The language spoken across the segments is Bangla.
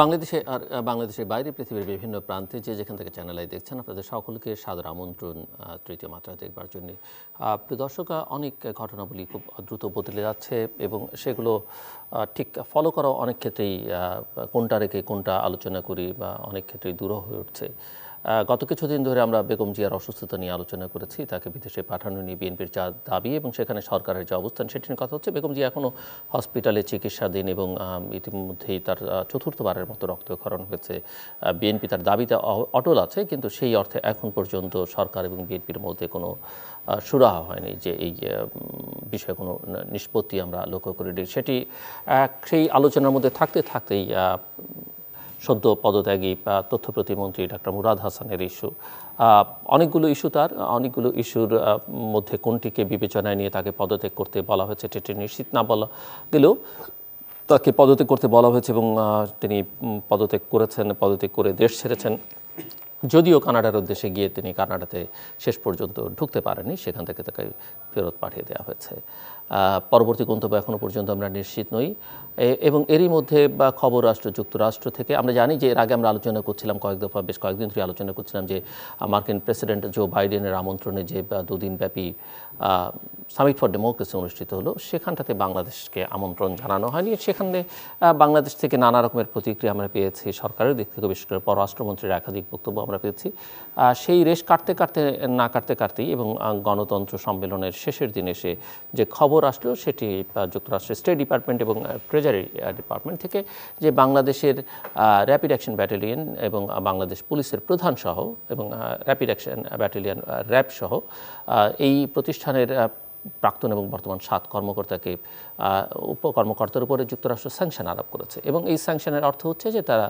বাংলাদেশে আর বাংলাদেশের বাইরে পৃথিবীর বিভিন্ন প্রান্তে যে যেখান থেকে চ্যানেল দেখছেন আপনাদের সকলকে সাদর আমন্ত্রণ তৃতীয় মাত্রা দেখবার জন্য দর্শক অনেক ঘটনাগুলি খুব দ্রুত বদলে যাচ্ছে এবং সেগুলো ঠিক ফলো করা অনেক ক্ষেত্রেই কোনটা রেখে কোনটা আলোচনা করি বা অনেক ক্ষেত্রেই দূর হয়ে উঠছে গত কিছুদিন ধরে আমরা বেগম জিয়ার অসুস্থতা নিয়ে আলোচনা করেছি তাকে বিদেশে পাঠানো নিয়ে বিএনপির যা দাবি এবং সেখানে সরকারের যে অবস্থান সেটি নিয়ে কথা হচ্ছে বেগম জিয়া এখনও হসপিটালে চিকিৎসাধীন এবং ইতিমধ্যেই তার চতুর্থবারের মতো রক্তক্ষরণ হয়েছে বিএনপি তার দাবিতে অটল আছে কিন্তু সেই অর্থে এখন পর্যন্ত সরকার এবং বিএনপির মধ্যে কোনো সুরাহা হয়নি যে এই বিষয়ে কোনো নিষ্পত্তি আমরা লক্ষ্য করে সেটি সেই আলোচনার মধ্যে থাকতে থাকতেই সদ্য পদত্যাগী তথ্য প্রতিমন্ত্রী ডক্টর মুরাদ হাসানের ইস্যু অনেকগুলো ইস্যু তার অনেকগুলো ইস্যুর মধ্যে কোনটিকে বিবেচনায় নিয়ে তাকে পদত্যাগ করতে বলা হয়েছে সেটি নিশ্চিত না বলা গেলেও তাকে পদত্যাগ করতে বলা হয়েছে এবং তিনি পদত্যাগ করেছেন পদত্যাগ করে দেশ ছেড়েছেন যদিও কানাডার উদ্দেশ্যে গিয়ে তিনি কানাডাতে শেষ পর্যন্ত ঢুকতে পারেননি সেখান থেকে তাকে ফেরত পাঠিয়ে দেওয়া হয়েছে পরবর্তী গন্তব্য এখনও পর্যন্ত আমরা নিশ্চিত নই এবং এরই মধ্যে বা খবর রাষ্ট্র যুক্তরাষ্ট্র থেকে আমরা জানি যে এর আগে আমরা আলোচনা করছিলাম কয়েক দফা বেশ কয়েকদিন ধরে আলোচনা করছিলাম যে মার্কিন প্রেসিডেন্ট জো বাইডেনের আমন্ত্রণে যে দুদিনব্যাপী সামিট ফর ডেমোক্রেসি অনুষ্ঠিত হলো সেখানটাতে বাংলাদেশকে আমন্ত্রণ জানানো হয়নি সেখানে বাংলাদেশ থেকে নানা রকমের প্রতিক্রিয়া আমরা পেয়েছি সরকারের দিক থেকে বিশেষ করে পররাষ্ট্রমন্ত্রীর একাধিক বক্তব্য আমরা পেয়েছি সেই রেশ কাটতে কাটতে না কাটতে কাটতেই এবং গণতন্ত্র সম্মেলনের শেষের দিন এসে যে খবর খবর সেটি যুক্তরাষ্ট্রের স্টেট ডিপার্টমেন্ট এবং ট্রেজারি ডিপার্টমেন্ট থেকে যে বাংলাদেশের র্যাপিড অ্যাকশন ব্যাটালিয়ন এবং বাংলাদেশ পুলিশের প্রধান সহ এবং র্যাপিড অ্যাকশন ব্যাটালিয়ন র্যাপ সহ এই প্রতিষ্ঠানের প্রাক্তন এবং বর্তমান সাত কর্মকর্তাকে উপকর্মকর্তার উপরে যুক্তরাষ্ট্র স্যাংশন আরোপ করেছে এবং এই স্যাংশনের অর্থ হচ্ছে যে তারা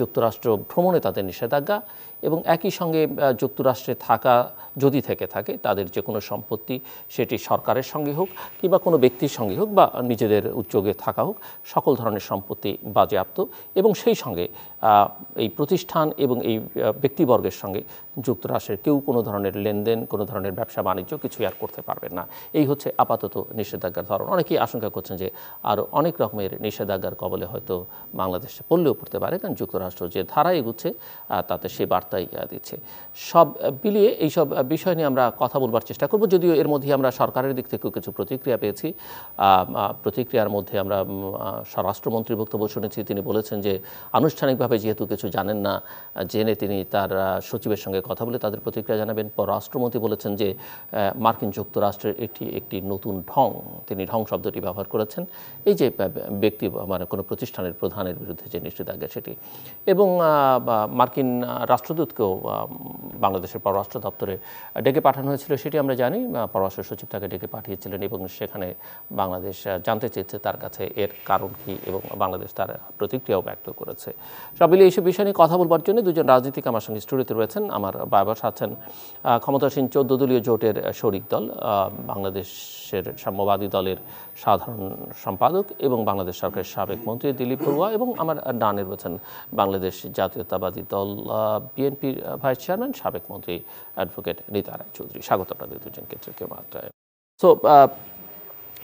যুক্তরাষ্ট্র ভ্রমণে তাদের নিষেধাজ্ঞা এবং একই সঙ্গে যুক্তরাষ্ট্রে থাকা যদি থেকে থাকে তাদের যে কোনো সম্পত্তি সেটি সরকারের সঙ্গে হোক কিংবা কোনো ব্যক্তির সঙ্গে হোক বা নিজেদের উদ্যোগে থাকা হোক সকল ধরনের সম্পত্তি বাজেয়াপ্ত এবং সেই সঙ্গে এই প্রতিষ্ঠান এবং এই ব্যক্তিবর্গের সঙ্গে যুক্তরাষ্ট্রের কেউ কোনো ধরনের লেনদেন কোনো ধরনের ব্যবসা বাণিজ্য কিছুই আর করতে পারবেন না এই হচ্ছে আপাতত নিষেধাজ্ঞার ধরন অনেকেই আশঙ্কা করছেন যে আরও অনেক রকমের নিষেধাজ্ঞার কবলে হয়তো বাংলাদেশে পড়লেও পড়তে পারে কারণ যুক্তরাষ্ট্র যে ধারা এগুচ্ছে তাতে সে বার্তা বার্তাই দিচ্ছে সব মিলিয়ে এইসব বিষয় নিয়ে আমরা কথা বলবার চেষ্টা করব যদিও এর মধ্যে আমরা সরকারের দিক থেকেও কিছু প্রতিক্রিয়া পেয়েছি প্রতিক্রিয়ার মধ্যে আমরা স্বরাষ্ট্রমন্ত্রী বক্তব্য শুনেছি তিনি বলেছেন যে আনুষ্ঠানিকভাবে যেহেতু কিছু জানেন না জেনে তিনি তার সচিবের সঙ্গে কথা বলে তাদের প্রতিক্রিয়া জানাবেন পররাষ্ট্রমন্ত্রী বলেছেন যে মার্কিন যুক্তরাষ্ট্রের এটি একটি নতুন ঢং তিনি ঢং শব্দটি ব্যবহার করেছেন এই যে ব্যক্তি মানে কোনো প্রতিষ্ঠানের প্রধানের বিরুদ্ধে যে নিষেধাজ্ঞা সেটি এবং মার্কিন রাষ্ট্রদূত রাষ্ট্রদূতকেও বাংলাদেশের পররাষ্ট্র দপ্তরে ডেকে পাঠানো হয়েছিল সেটি আমরা জানি পররাষ্ট্র সচিব তাকে ডেকে পাঠিয়েছিলেন এবং সেখানে বাংলাদেশ জানতে চেয়েছে তার কাছে এর কারণ কী এবং বাংলাদেশ তার প্রতিক্রিয়াও ব্যক্ত করেছে সব মিলিয়ে এইসব বিষয় নিয়ে কথা বলবার জন্য দুজন রাজনীতিক আমার সঙ্গে স্টুডিওতে রয়েছেন আমার বাবার আছেন ক্ষমতাসীন চোদ্দ দলীয় জোটের শরিক দল বাংলাদেশের সাম্যবাদী দলের সাধারণ সম্পাদক এবং বাংলাদেশ সরকারের সাবেক মন্ত্রী দিলীপ বড়ুয়া এবং আমার ডানের রয়েছেন বাংলাদেশ জাতীয়তাবাদী দল বিএনপি বিএনপির ভাইস চেয়ারম্যান সাবেক মন্ত্রী অ্যাডভোকেট নীতা রায় চৌধুরী স্বাগত আপনাদের দুজন কেন্দ্রীয় মাত্রায় সো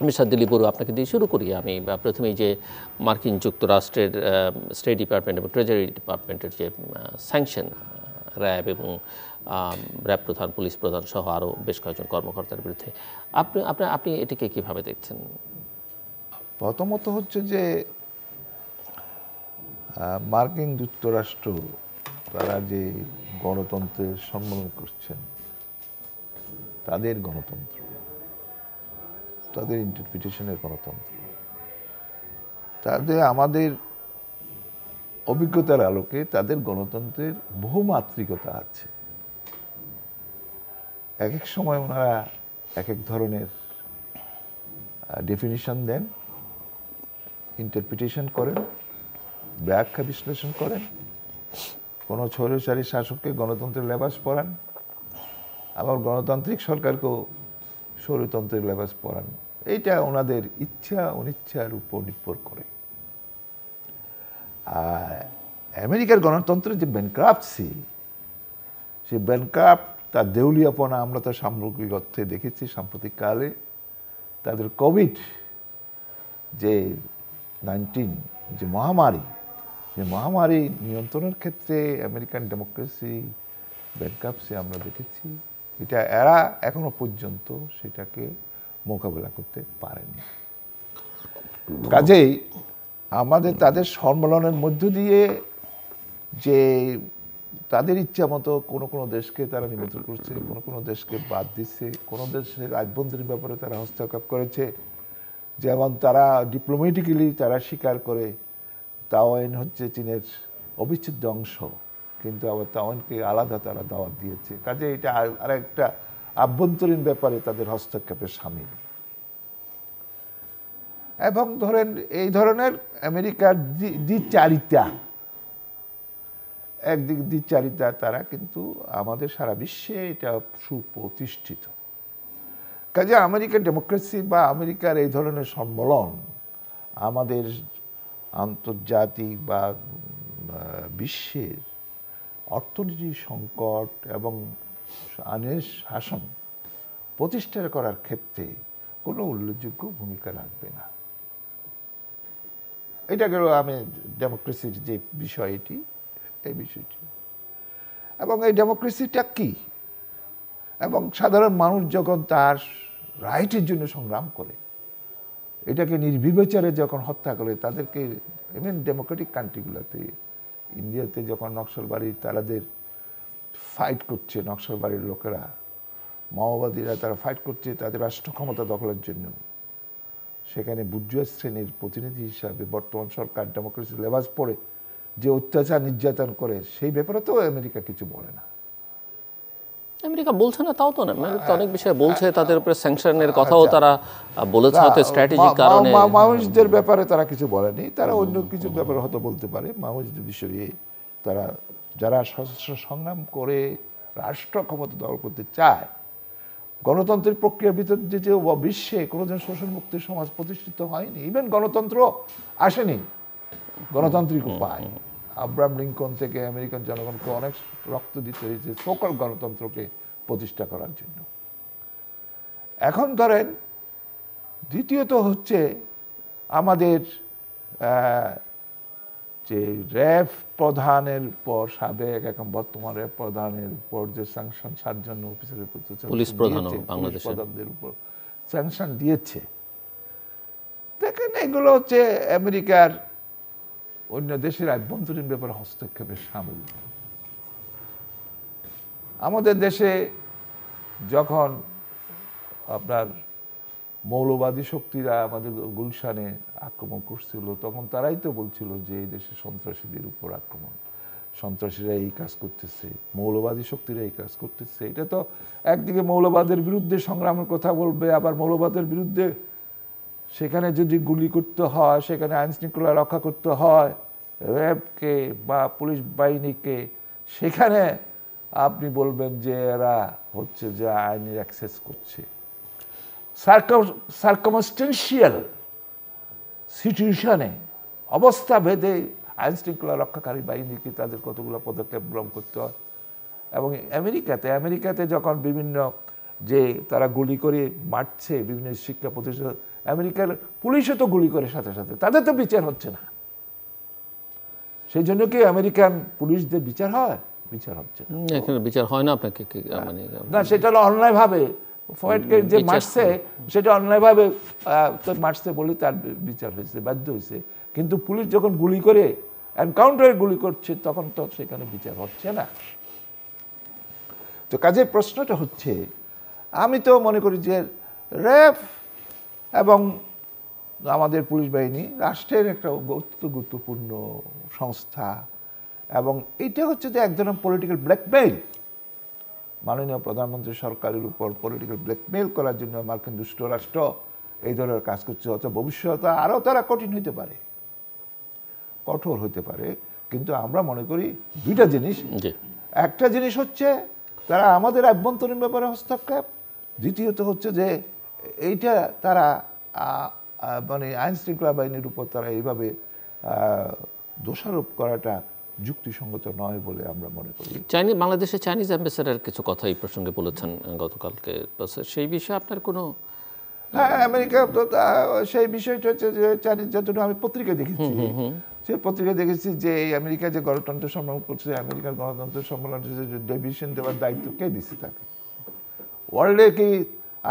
মিস্টার দিলীপ বড়ু আপনাকে দিয়ে শুরু করি আমি প্রথমেই যে মার্কিন যুক্তরাষ্ট্রের স্টেট ডিপার্টমেন্ট এবং ট্রেজারি ডিপার্টমেন্টের যে স্যাংশন র্যাব এবং র্যাব প্রধান পুলিশ প্রধান সহ আরও বেশ কয়েকজন কর্মকর্তার বিরুদ্ধে আপনি আপনি আপনি এটিকে কীভাবে দেখছেন প্রথমত হচ্ছে যে মার্কিন যুক্তরাষ্ট্র তারা যে গণতন্ত্রের সম্মান করছেন তাদের গণতন্ত্র তাদের ইন্টারপ্রিটেশনের গণতন্ত্র তাদের আমাদের অভিজ্ঞতার আলোকে তাদের গণতন্ত্রের বহুমাত্রিকতা আছে এক এক সময় ওনারা এক এক ধরনের ডেফিনিশন দেন ইন্টারপ্রিটেশন করেন ব্যাখ্যা বিশ্লেষণ করেন কোনো স্বৈরচারী শাসককে গণতন্ত্রের লেবাস পরান আবার গণতান্ত্রিক সরকারকেও স্বৈরতন্ত্রের লেবাস পরান এইটা ওনাদের ইচ্ছা অনিচ্ছার উপর নির্ভর করে আর আমেরিকার গণতন্ত্রের যে ব্যানক্রাফ্টসি সে ব্যানক্রাফ্ট তার দেউলিয়াপনা আমরা তার সামগ্রিক অর্থে দেখেছি সাম্প্রতিককালে তাদের কোভিড যে নাইন্টিন যে মহামারী যে মহামারী নিয়ন্ত্রণের ক্ষেত্রে আমেরিকান ডেমোক্রেসি ব্যাংকাপসি আমরা দেখেছি এটা এরা এখনো পর্যন্ত সেটাকে মোকাবেলা করতে পারেনি কাজেই আমাদের তাদের সম্মেলনের মধ্য দিয়ে যে তাদের ইচ্ছা মতো কোনো কোনো দেশকে তারা নিমন্ত্রণ করছে কোনো কোনো দেশকে বাদ দিচ্ছে কোনো দেশের আভ্যন্তরীণ ব্যাপারে তারা হস্তক্ষেপ করেছে যেমন তারা ডিপ্লোমেটিক্যালি তারা স্বীকার করে তাওয়াইন হচ্ছে চীনের অবিচ্ছেদ্য অংশ কিন্তু আবার তাওয়ানকে আলাদা তারা দাওয়াত দিয়েছে কাজে এটা আর একটা আভ্যন্তরীণ ব্যাপারে তাদের হস্তক্ষেপের সামিল এবং ধরেন এই ধরনের আমেরিকার দ্বিচারিতা একদিক দ্বিচারিতা তারা কিন্তু আমাদের সারা বিশ্বে এটা সুপ্রতিষ্ঠিত কাজে আমেরিকান ডেমোক্রেসি বা আমেরিকার এই ধরনের সম্মেলন আমাদের আন্তর্জাতিক বা বিশ্বের অর্থনীতির সংকট এবং আনের শাসন প্রতিষ্ঠা করার ক্ষেত্রে কোনো উল্লেখযোগ্য ভূমিকা রাখবে না এটা গেল আমি ডেমোক্রেসির যে বিষয়টি এই বিষয়টি এবং এই ডেমোক্রেসিটা কি এবং সাধারণ মানুষ যখন তার রাইটের জন্য সংগ্রাম করে এটাকে নির্বিবেচারে যখন হত্যা করে তাদেরকে ইভেন ডেমোক্রেটিক কান্ট্রিগুলোতে ইন্ডিয়াতে যখন নকশালবাড়ির তারাদের ফাইট করছে নকশালবাড়ির লোকেরা মাওবাদীরা তারা ফাইট করছে তাদের রাষ্ট্র ক্ষমতা দখলের জন্য সেখানে বুর্জুয়া শ্রেণীর প্রতিনিধি হিসাবে বর্তমান সরকার ডেমোক্রেসি লেবাস পড়ে যে অত্যাচার নির্যাতন করে সেই ব্যাপারে তো আমেরিকা কিছু বলে না আমেরিকা বলছে না তাও তো না আমেরিকা মানে অনেক বিষয়ে বলছে আচ্ছা, তাদের উপরে স্যাংশনের কথাও আচ্ছা। তারা বলেছে হয়তো স্ট্র্যাটেজিক কারণে মাওয়িস্টদের ব্যাপারে তারা কিছু বলেনি তারা অন্য কিছু ব্যাপারে হয়তো বলতে পারে মাওয়িস্টদের বিষয়ে তারা যারা সশস্ত্র সংগ্রাম করে রাষ্ট্র ক্ষমতা দখল করতে চায় গণতন্ত্রের প্রক্রিয়ার ভিতর যে বিশ্বে কোনোজন শোষণ মুক্ত সমাজ প্রতিষ্ঠিত হয়নি ইভেন গণতন্ত্র আসেনি গণতান্ত্রিক উপায় আব্রাম লিঙ্কন থেকে আমেরিকান জনগণকে অনেক রক্ত দিতে হয়েছে সকল গণতন্ত্রকে প্রতিষ্ঠা করার জন্য এখন ধরেন দ্বিতীয়ত হচ্ছে আমাদের যে র্যাব প্রধানের পর সাবেক এখন বর্তমান র্যাব প্রধানের উপর যে স্যাংশন সাতজন অফিসারের পুলিশ প্রধানদের উপর স্যাংশন দিয়েছে দেখেন এগুলো হচ্ছে আমেরিকার অন্য দেশের আভ্যন্তরীণ ব্যাপারে হস্তক্ষেপে সামিল আমাদের দেশে যখন আপনার মৌলবাদী শক্তিরা আমাদের গুলশানে আক্রমণ করছিল তখন তারাই তো বলছিল যে এই দেশে সন্ত্রাসীদের উপর আক্রমণ সন্ত্রাসীরা এই কাজ করতেছে মৌলবাদী শক্তিরা এই কাজ করতেছে এটা তো একদিকে মৌলবাদের বিরুদ্ধে সংগ্রামের কথা বলবে আবার মৌলবাদের বিরুদ্ধে সেখানে যদি গুলি করতে হয় সেখানে আইন শৃঙ্খলা রক্ষা করতে হয় র্যাবকে বা পুলিশ বাহিনীকে সেখানে আপনি বলবেন যে এরা হচ্ছে যে আইনের অ্যাক্সেস করছে সার্কমস্টেন্সিয়াল সিচুয়েশনে অবস্থা ভেদে আইন শৃঙ্খলা রক্ষাকারী বাহিনীকে তাদের কতগুলো পদক্ষেপ গ্রহণ করতে হয় এবং আমেরিকাতে আমেরিকাতে যখন বিভিন্ন যে তারা গুলি করে মারছে বিভিন্ন শিক্ষা প্রতিষ্ঠান আমেরিকার পুলিশও তো গুলি করে সাথে সাথে তাদের তো বিচার হচ্ছে না সেই জন্য কি আমেরিকান পুলিশদের বিচার হয় বিচার হচ্ছে না বিচার হয় না আপনাকে মানে না সেটা অন্যায় ভাবে ফয়েটকে যে মারছে সেটা অন্যায় ভাবে মারছে বলে তার বিচার হয়েছে বাধ্য হয়েছে কিন্তু পুলিশ যখন গুলি করে এনকাউন্টারে গুলি করছে তখন তো সেখানে বিচার হচ্ছে না তো কাজের প্রশ্নটা হচ্ছে আমি তো মনে করি যে র্যাব এবং আমাদের পুলিশ বাহিনী রাষ্ট্রের একটা অত্যন্ত গুরুত্বপূর্ণ সংস্থা এবং এটা হচ্ছে যে এক ধরনের পলিটিক্যাল ব্ল্যাকমেইল মাননীয় প্রধানমন্ত্রী সরকারের উপর পলিটিক্যাল ব্ল্যাকমেইল করার জন্য মার্কিন দুষ্ট রাষ্ট্র এই ধরনের কাজ করছে অত ভবিষ্যতে আরও তারা কঠিন হইতে পারে কঠোর হতে পারে কিন্তু আমরা মনে করি দুইটা জিনিস একটা জিনিস হচ্ছে তারা আমাদের আভ্যন্তরীণ ব্যাপারে হস্তক্ষেপ দ্বিতীয়ত হচ্ছে যে এইটা তারা মানে আইন শৃঙ্খলা বাহিনীর উপর তারা এইভাবে দোষারোপ করাটা যুক্তিসঙ্গত নয় বলে আমরা মনে করি চাইনি বাংলাদেশে চাইনিজ অ্যাম্বাসেডার কিছু কথা এই প্রসঙ্গে বলেছেন গতকালকে সেই বিষয়ে আপনার কোনো হ্যাঁ আমেরিকা তো সেই বিষয়টা হচ্ছে যে চাইনিজ যতটুকু আমি পত্রিকায় দেখেছি সে পত্রিকায় দেখেছি যে এই আমেরিকা যে গণতন্ত্র সম্মেলন করছে আমেরিকার গণতন্ত্র সম্মেলন ডেভিশন দেওয়ার দায়িত্ব কে দিচ্ছে তাকে ওয়ার্ল্ডে কি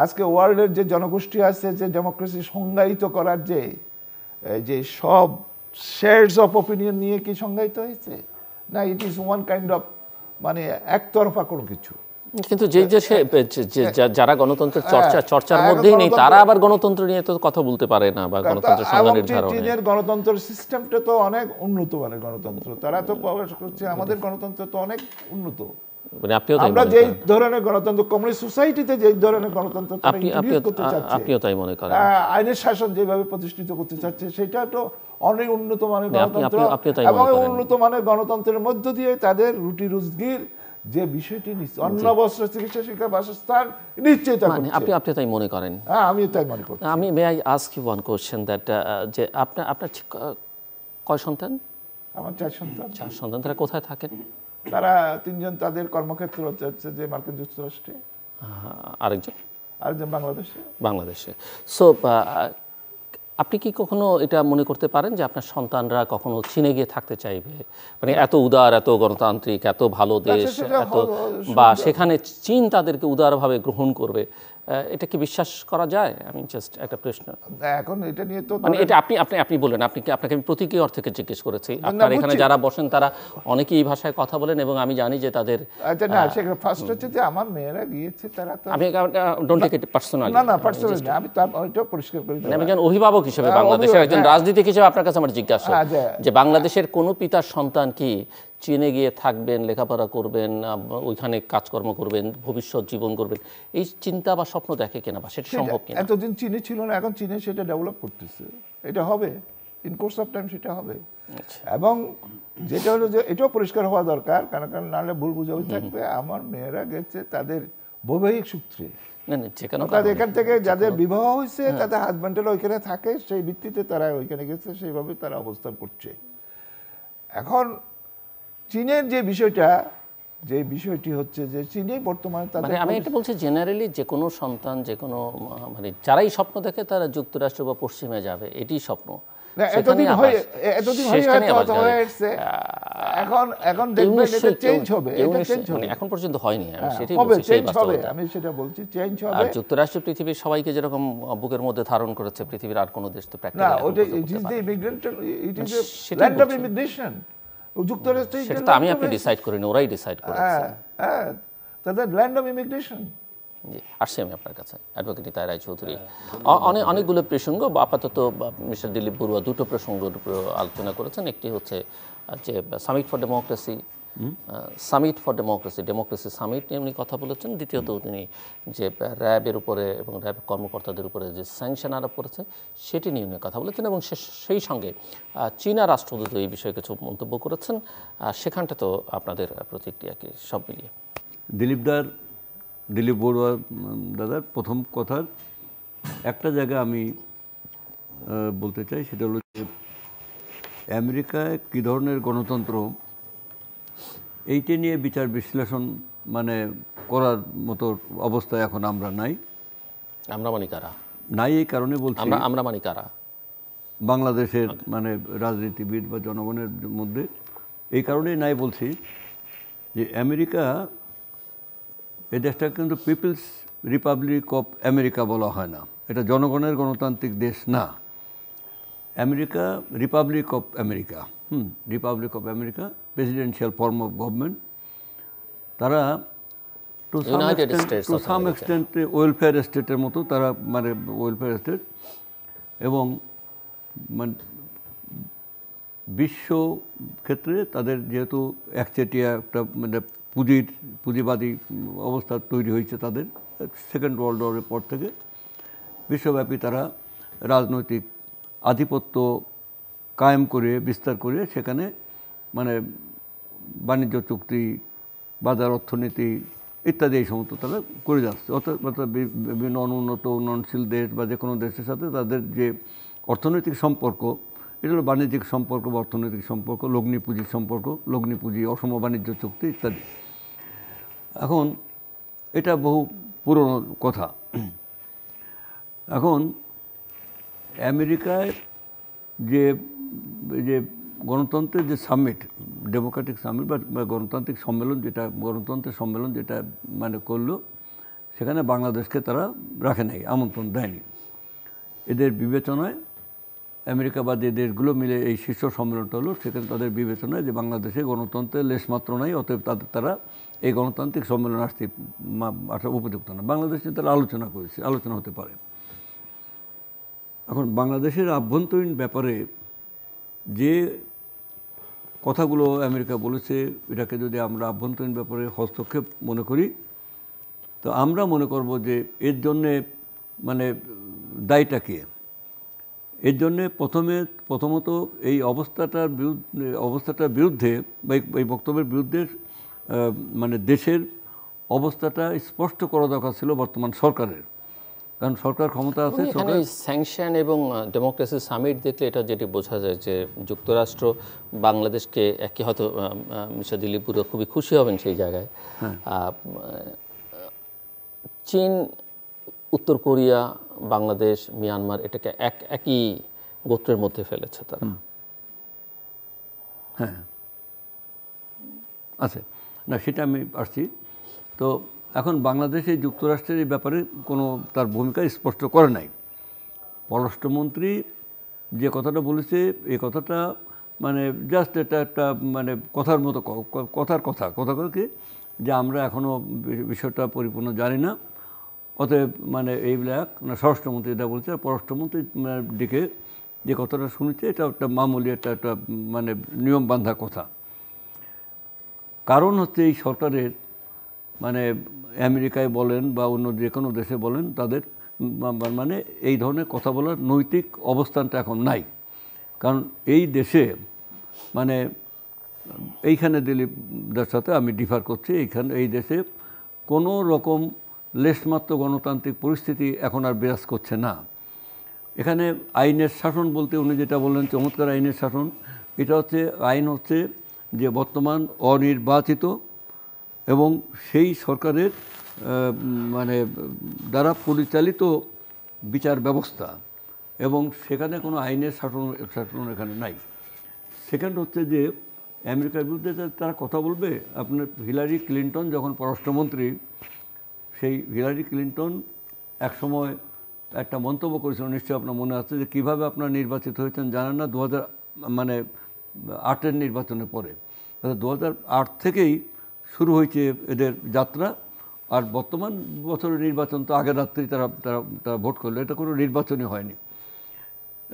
আজকে ওয়ার্ল্ডের যে জনগোষ্ঠী আছে যে ডেমোক্রেসি সংজ্ঞায়িত করার যে যে সব শেয়ার্স অফ অপিনিয়ন নিয়ে কি সংজ্ঞায়িত হয়েছে না it is one kind of মানে একতরফা কোনো কিছু কিন্তু যে যে হ্যাঁ। যারা গণতন্ত্রের হ্যাঁ। চর্চা চর্চার হ্যাঁ, মধ্যেই নেই তারা আবার গণতন্ত্র নিয়ে তো কথা বলতে পারে না বা গণতন্ত্রের চীনের গণতন্ত্র সিস্টেমটা তো অনেক উন্নত মানে গণতন্ত্র তারা তো প্রকাশ করছে আমাদের গণতন্ত্র তো অনেক উন্নত মানে আমরা যেই ধরনের গণতন্ত্র কমিউনিস্ট সোসাইটিতে ধরনের গণতন্ত্র আপনিও তাই মনে করেন হ্যাঁ, আইনের শাসন যেভাবে প্রতিষ্ঠিত করতে চাচ্ছে সেটা তো অনেক উন্নত মানের গণতন্ত্র এবং উন্নত মানের গণতন্ত্রের মধ্য দিয়ে তাদের রুটি রুজগির যে বিষয়টি অন্ন বস্ত্র চিকিৎসা শিক্ষা বাসস্থান নিশ্চয়ই মানে আপনি আপনি তাই মনে করেন হ্যাঁ আমি তাই মনে করি আমি may I ask you one question that যে আপনার আপনার কয় সন্তান আমার চার সন্তান চার সন্তান তারা কোথায় থাকেন তারা তিনজন তাদের কর্মক্ষেত্র হচ্ছে যে মার্কিন যুক্তরাষ্ট্রে আরেকজন আরেকজন বাংলাদেশে বাংলাদেশে সো আপনি কি কখনো এটা মনে করতে পারেন যে আপনার সন্তানরা কখনো চীনে গিয়ে থাকতে চাইবে মানে এত উদার এত গণতান্ত্রিক এত ভালো আচ্ছা, দেশ এত বা সেখানে চীন তাদেরকে উদারভাবে গ্রহণ করবে এটা কি বিশ্বাস করা যায় আমি জাস্ট একটা প্রশ্ন এখন এটা নিয়ে তো মানে এটা আপনি আপনি আপনি বলেন আপনি কি আপনাকে আমি প্রতীকী অর্থে জিজ্ঞেস করেছি আপনার এখানে যারা বসেন তারা অনেকেই এই ভাষায় কথা বলেন এবং আমি জানি যে তাদের আচ্ছা না সেখানে ফার্স্ট হচ্ছে যে আমার মেয়েরা গিয়েছে তারা তো আমি ডোন্ট টেক ইট পার্সোনালি না না পার্সোনালি না আমি তার ওইটা পরিষ্কার করি মানে আমি একজন অভিভাবক হিসেবে হ্যাঁ, বাংলাদেশের একজন হ্যাঁ। রাজনীতিক হিসেবে আপনার কাছে আমার জিজ্ঞাসা হ্যাঁ, আচ্ছা। যে বাংলাদেশের কোন পিতার সন্তান কি চীনে গিয়ে থাকবেন লেখাপড়া করবেন ওইখানে কাজকর্ম করবেন ভবিষ্যৎ জীবন করবেন এই চিন্তা বা স্বপ্ন দেখে কেনা বা সেটা সম্ভব কিনা এতদিন চীনে ছিল না এখন চীনে সেটা ডেভেলপ করতেছে এটা হবে ইন কোর্স অফ টাইম সেটা হবে আচ্ছা। এবং যেটা হলো যে এটাও পরিষ্কার হওয়া দরকার কারণ কারণ নাহলে ভুল বুঝাবি থাকবে আমার মেয়েরা গেছে তাদের বৈবাহিক সূত্রে এখান থেকে যাদের বিবাহ হয়েছে হ্যাঁ। তাদের হাজব্যান্ডেরা ওইখানে থাকে সেই ভিত্তিতে তারা ওইখানে গেছে সেইভাবে তারা অবস্থান করছে এখন চীনের যে বিষয়টা যে বিষয়টি হচ্ছে যে চীনে বর্তমানে তাদের মানে আমি এটা বলছি জেনারেলি যে কোনো সন্তান যে কোনো মানে যারাই স্বপ্ন দেখে তারা যুক্তরাষ্ট্র বা পশ্চিমে যাবে এটি স্বপ্ন মানে এখন পর্যন্ত হয়নি আমি হ্যাঁ, সেটা বলছি যুক্তরাষ্ট্র পৃথিবীর সবাইকে যেরকম বুকের মধ্যে ধারণ করেছে পৃথিবীর আর কোনো দেশ তো যুক্তরাষ্ট্রে সেটা আমি আপনি ডিসাইড করেন ওরাই ডিসাইড করেছে হ্যাঁ, হ্যাঁ তাদের ল্যান্ড অফ ইমিগ্রেশন জি আসছি আমি আপনার কাছে অ্যাডভোকেট নিতাই রায় চৌধুরী হ্যাঁ, অনেক অনেকগুলো প্রসঙ্গ আপাতত মিস্টার দিলীপ বড়ুয়া দুটো প্রসঙ্গের উপর আলোচনা করেছেন একটি হচ্ছে যে summit for democracy summit for democracy democracy summit নিয়ে উনি কথা বলেছেন দ্বিতীয়ত তিনি যে র্যাবের উপরে এবং র্যাব কর্মকর্তাদের উপরে যে স্যাংশন আরোপ করেছে সেটি নিয়ে উনি কথা বলেছেন এবং সেই সঙ্গে চীনা রাষ্ট্রদূত এই বিষয়ে কিছু মন্তব্য করেছেন সেখানটা তো আপনাদের প্রতিক্রিয়া কি সব মিলিয়ে দিলীপদার দিলীপ বড়ুয়া দাদার প্রথম কথার একটা জায়গা আমি বলতে চাই সেটা হলো যে আমেরিকায় কী ধরনের গণতন্ত্র এইটা নিয়ে বিচার বিশ্লেষণ মানে করার মতো অবস্থা এখন আমরা নাই আমরা মানে কারা নাই এই কারণে বলছি আমরা আমরা মানে কারা বাংলাদেশের মানে রাজনীতিবিদ বা জনগণের মধ্যে এই কারণেই নাই বলছি যে আমেরিকা এই দেশটা কিন্তু পিপলস রিপাবলিক অফ আমেরিকা বলা হয় না এটা জনগণের গণতান্ত্রিক দেশ না America, Republic of America, hmm, Republic of America, presidential form of government, তারা to some to some extent welfare স্টেটের মতো তারা মানে ওয়েলফেয়ার স্টেট এবং মানে বিশ্ব ক্ষেত্রে তাদের যেহেতু একচেটিয়া একটা মানে পুঁজির পুঁজিবাদী অবস্থা তৈরি হয়েছে তাদের সেকেন্ড ওয়ার্ল্ড ওয়ারের পর থেকে বিশ্বব্যাপী তারা রাজনৈতিক আধিপত্য কায়েম করে বিস্তার করে সেখানে মানে বাণিজ্য চুক্তি বাজার অর্থনীতি ইত্যাদি এই সমস্ত তারা করে যাচ্ছে অর্থাৎ বিভিন্ন অনুন্নত উন্নয়নশীল দেশ বা যে কোনো দেশের সাথে তাদের যে অর্থনৈতিক সম্পর্ক এটা হলো বাণিজ্যিক সম্পর্ক বা অর্থনৈতিক সম্পর্ক লগ্নি পুঁজির সম্পর্ক লগ্নি পুঁজি অসম বাণিজ্য চুক্তি ইত্যাদি এখন এটা বহু পুরনো কথা এখন আমেরিকায় যে যে গণতন্ত্রের যে সামিট ডেমোক্রেটিক সামিট বা গণতান্ত্রিক সম্মেলন যেটা গণতন্ত্রের সম্মেলন যেটা মানে করলো সেখানে বাংলাদেশকে তারা রাখে নাই আমন্ত্রণ দেয়নি এদের বিবেচনায় আমেরিকা বা যে দেশগুলো মিলে এই শীর্ষ সম্মেলনটা হলো সেখানে তাদের বিবেচনায় যে বাংলাদেশে গণতন্ত্রের লেশমাত্র নাই অতএব তাদের তারা এই গণতান্ত্রিক সম্মেলন আসতে আসা উপযুক্ত না বাংলাদেশ নিয়ে তারা আলোচনা করেছে আলোচনা হতে পারে এখন বাংলাদেশের আভ্যন্তরীণ ব্যাপারে যে কথাগুলো আমেরিকা বলেছে এটাকে যদি আমরা আভ্যন্তরীণ ব্যাপারে হস্তক্ষেপ মনে করি তো আমরা মনে করব যে এর জন্যে মানে দায়টা কে এর জন্যে প্রথমে প্রথমত এই অবস্থাটার বিরুদ্ধে অবস্থাটার বিরুদ্ধে বা এই বক্তব্যের বিরুদ্ধে মানে দেশের অবস্থাটা স্পষ্ট করা দরকার ছিল বর্তমান সরকারের কারণ সরকার ক্ষমতা আছে সরকার স্যাংশন এবং ডেমোক্রেসি সামিট দেখলে এটা যেটি বোঝা যায় যে যুক্তরাষ্ট্র বাংলাদেশকে একই হয়তো মিস্টার দিলীপ খুবই খুশি হবেন সেই জায়গায় হ্যাঁ। চীন উত্তর কোরিয়া বাংলাদেশ মিয়ানমার এটাকে এক একই গোত্রের মধ্যে ফেলেছে তারা হ্যাঁ আচ্ছা না সেটা আমি আসছি তো এখন বাংলাদেশে যুক্তরাষ্ট্রের এই ব্যাপারে কোনো তার ভূমিকা স্পষ্ট করে নাই পররাষ্ট্রমন্ত্রী যে কথাটা বলেছে এই কথাটা মানে জাস্ট এটা একটা মানে কথার মতো কথার কথা কথা করে কি যে আমরা এখনও বিষয়টা পরিপূর্ণ জানি না অতএব মানে এই ব্ল্যাক না স্বরাষ্ট্রমন্ত্রী এটা বলছে আর পররাষ্ট্রমন্ত্রী মানে দিকে যে কথাটা শুনেছে এটা একটা মামুলি একটা একটা মানে নিয়ম বান্ধা কথা কারণ হচ্ছে এই সরকারের মানে আমেরিকায় বলেন বা অন্য যে কোনো দেশে বলেন তাদের মানে এই ধরনের কথা বলার নৈতিক অবস্থানটা এখন নাই কারণ এই দেশে মানে এইখানে দার সাথে আমি ডিফার করছি এইখানে এই দেশে কোনো রকম লেশমাত্র গণতান্ত্রিক পরিস্থিতি এখন আর বিরাজ করছে না এখানে আইনের শাসন বলতে উনি যেটা বললেন চমৎকার আইনের শাসন এটা হচ্ছে আইন হচ্ছে যে বর্তমান অনির্বাচিত এবং সেই সরকারের মানে দ্বারা পরিচালিত বিচার ব্যবস্থা এবং সেখানে কোনো আইনের শাসন শাসন এখানে নাই সেকেন্ড হচ্ছে যে আমেরিকার বিরুদ্ধে তারা কথা বলবে আপনার হিলারি ক্লিন্টন যখন পররাষ্ট্রমন্ত্রী সেই হিলারি ক্লিন্টন সময় একটা মন্তব্য করেছিল নিশ্চয়ই আপনার মনে আছে যে কীভাবে আপনার নির্বাচিত হয়েছেন জানেন না দু মানে আটের নির্বাচনের পরে দু হাজার আট থেকেই শুরু হয়েছে এদের যাত্রা আর বর্তমান বছরের নির্বাচন তো আগের রাত্রেই তারা তারা তারা ভোট করলো এটা কোনো নির্বাচনই হয়নি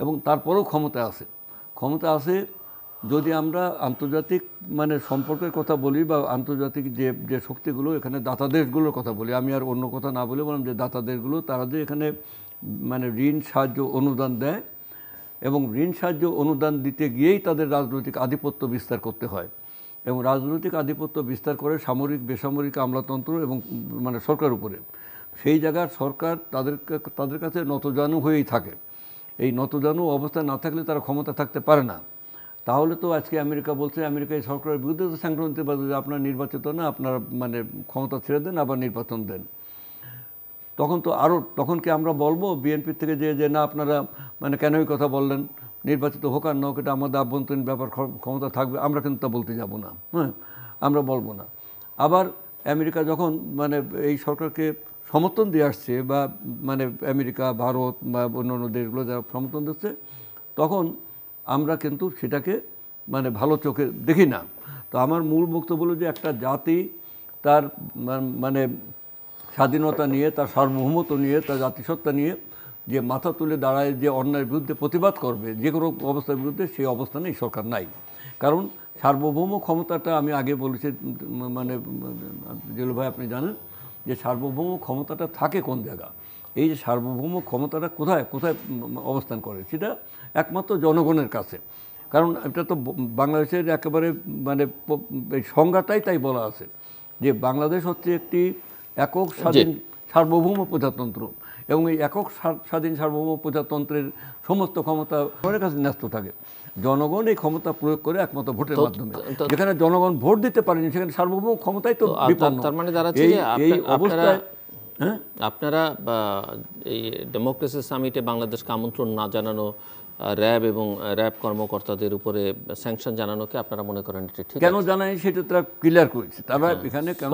এবং তারপরেও ক্ষমতা আছে ক্ষমতা আছে যদি আমরা আন্তর্জাতিক মানে সম্পর্কের কথা বলি বা আন্তর্জাতিক যে যে শক্তিগুলো এখানে দাতা দেশগুলোর কথা বলি আমি আর অন্য কথা না বলে বললাম যে দাতা দেশগুলো তারা যে এখানে মানে ঋণ সাহায্য অনুদান দেয় এবং ঋণ সাহায্য অনুদান দিতে গিয়েই তাদের রাজনৈতিক আধিপত্য বিস্তার করতে হয় এবং রাজনৈতিক আধিপত্য বিস্তার করে সামরিক বেসামরিক আমলাতন্ত্র এবং মানে সরকার উপরে সেই জায়গার সরকার তাদের তাদের কাছে নতজানু হয়েই থাকে এই নতজানু অবস্থা না থাকলে তারা ক্ষমতা থাকতে পারে না তাহলে তো আজকে আমেরিকা বলছে আমেরিকা এই সরকারের বিরুদ্ধে তো স্যাংশন যে আপনার নির্বাচিত না আপনার মানে ক্ষমতা ছেড়ে দেন আবার নির্বাচন দেন তখন তো আরও তখন কি আমরা বলবো বিএনপি থেকে যে যে না আপনারা মানে কেন কথা বললেন নির্বাচিত হোক আর নক এটা আমাদের আভ্যন্তরীণ ব্যাপার ক্ষমতা থাকবে আমরা কিন্তু তা বলতে যাব না হ্যাঁ আমরা বলবো না আবার আমেরিকা যখন মানে এই সরকারকে সমর্থন দিয়ে আসছে বা মানে আমেরিকা ভারত বা অন্য অন্য দেশগুলো যারা সমর্থন দিচ্ছে তখন আমরা কিন্তু সেটাকে মানে ভালো চোখে দেখি না তো আমার মূল বক্তব্য হলো যে একটা জাতি তার মানে স্বাধীনতা নিয়ে তার সার্বভৌমত্ব নিয়ে তার জাতিসত্তা নিয়ে যে মাথা তুলে দাঁড়ায় যে অন্যায়ের বিরুদ্ধে প্রতিবাদ করবে যে কোনো অবস্থার বিরুদ্ধে সেই অবস্থানে এই সরকার নাই কারণ সার্বভৌম ক্ষমতাটা আমি আগে বলেছি মানে জেলু ভাই আপনি জানেন যে সার্বভৌম ক্ষমতাটা থাকে কোন জায়গা এই যে সার্বভৌম ক্ষমতাটা কোথায় কোথায় অবস্থান করে সেটা একমাত্র জনগণের কাছে কারণ এটা তো বাংলাদেশের একেবারে মানে সংজ্ঞাটাই তাই বলা আছে যে বাংলাদেশ হচ্ছে একটি একক স্বাধীন সার্বভৌম প্রজাতন্ত্র এবং এই একক স্বাধীন সার্বভৌম প্রজাতন্ত্রের সমস্ত ক্ষমতা জনগণের কাছে ন্যস্ত থাকে জনগণ এই ক্ষমতা প্রয়োগ করে একমাত্র ভোটের মাধ্যমে যেখানে জনগণ ভোট দিতে পারেনি সেখানে সার্বভৌম ক্ষমতাই তো তার মানে এই অবস্থায় আপনারা হ্যাঁ? এই ডেমোক্রেসি সামিটে বাংলাদেশকে আমন্ত্রণ না জানানো র্যাব এবং র্যাব কর্মকর্তাদের উপরে স্যাংশন জানানোকে আপনারা মনে করেন এটি ঠিক কেন জানায় সেটা তারা ক্লিয়ার করেছে তারা হ্যাঁ। এখানে কেন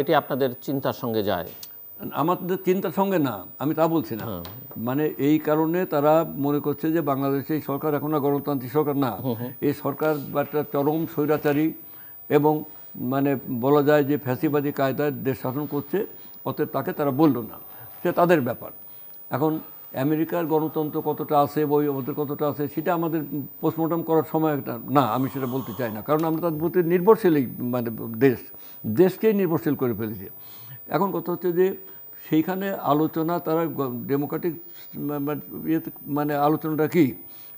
এটি আপনাদের চিন্তার সঙ্গে যায় আমাদের চিন্তার সঙ্গে না আমি তা বলছি না হ্যাঁ। মানে এই কারণে তারা মনে করছে যে বাংলাদেশে এই সরকার এখন গণতান্ত্রিক সরকার না এই সরকার একটা চরম স্বৈরাচারী এবং মানে বলা যায় যে ফ্যাসিবাদী কায়দায় দেশ শাসন করছে অতএব তাকে তারা বলল না সে তাদের ব্যাপার এখন আমেরিকার গণতন্ত্র কতটা আছে বই ওদের কতটা আছে সেটা আমাদের পোস্টমর্টম করার সময় একটা না আমি সেটা বলতে চাই না কারণ আমরা তার প্রতি নির্ভরশীলই মানে দেশ দেশকেই নির্ভরশীল করে ফেলেছি এখন কথা হচ্ছে যে সেইখানে আলোচনা তারা ডেমোক্রেটিক মানে আলোচনাটা কী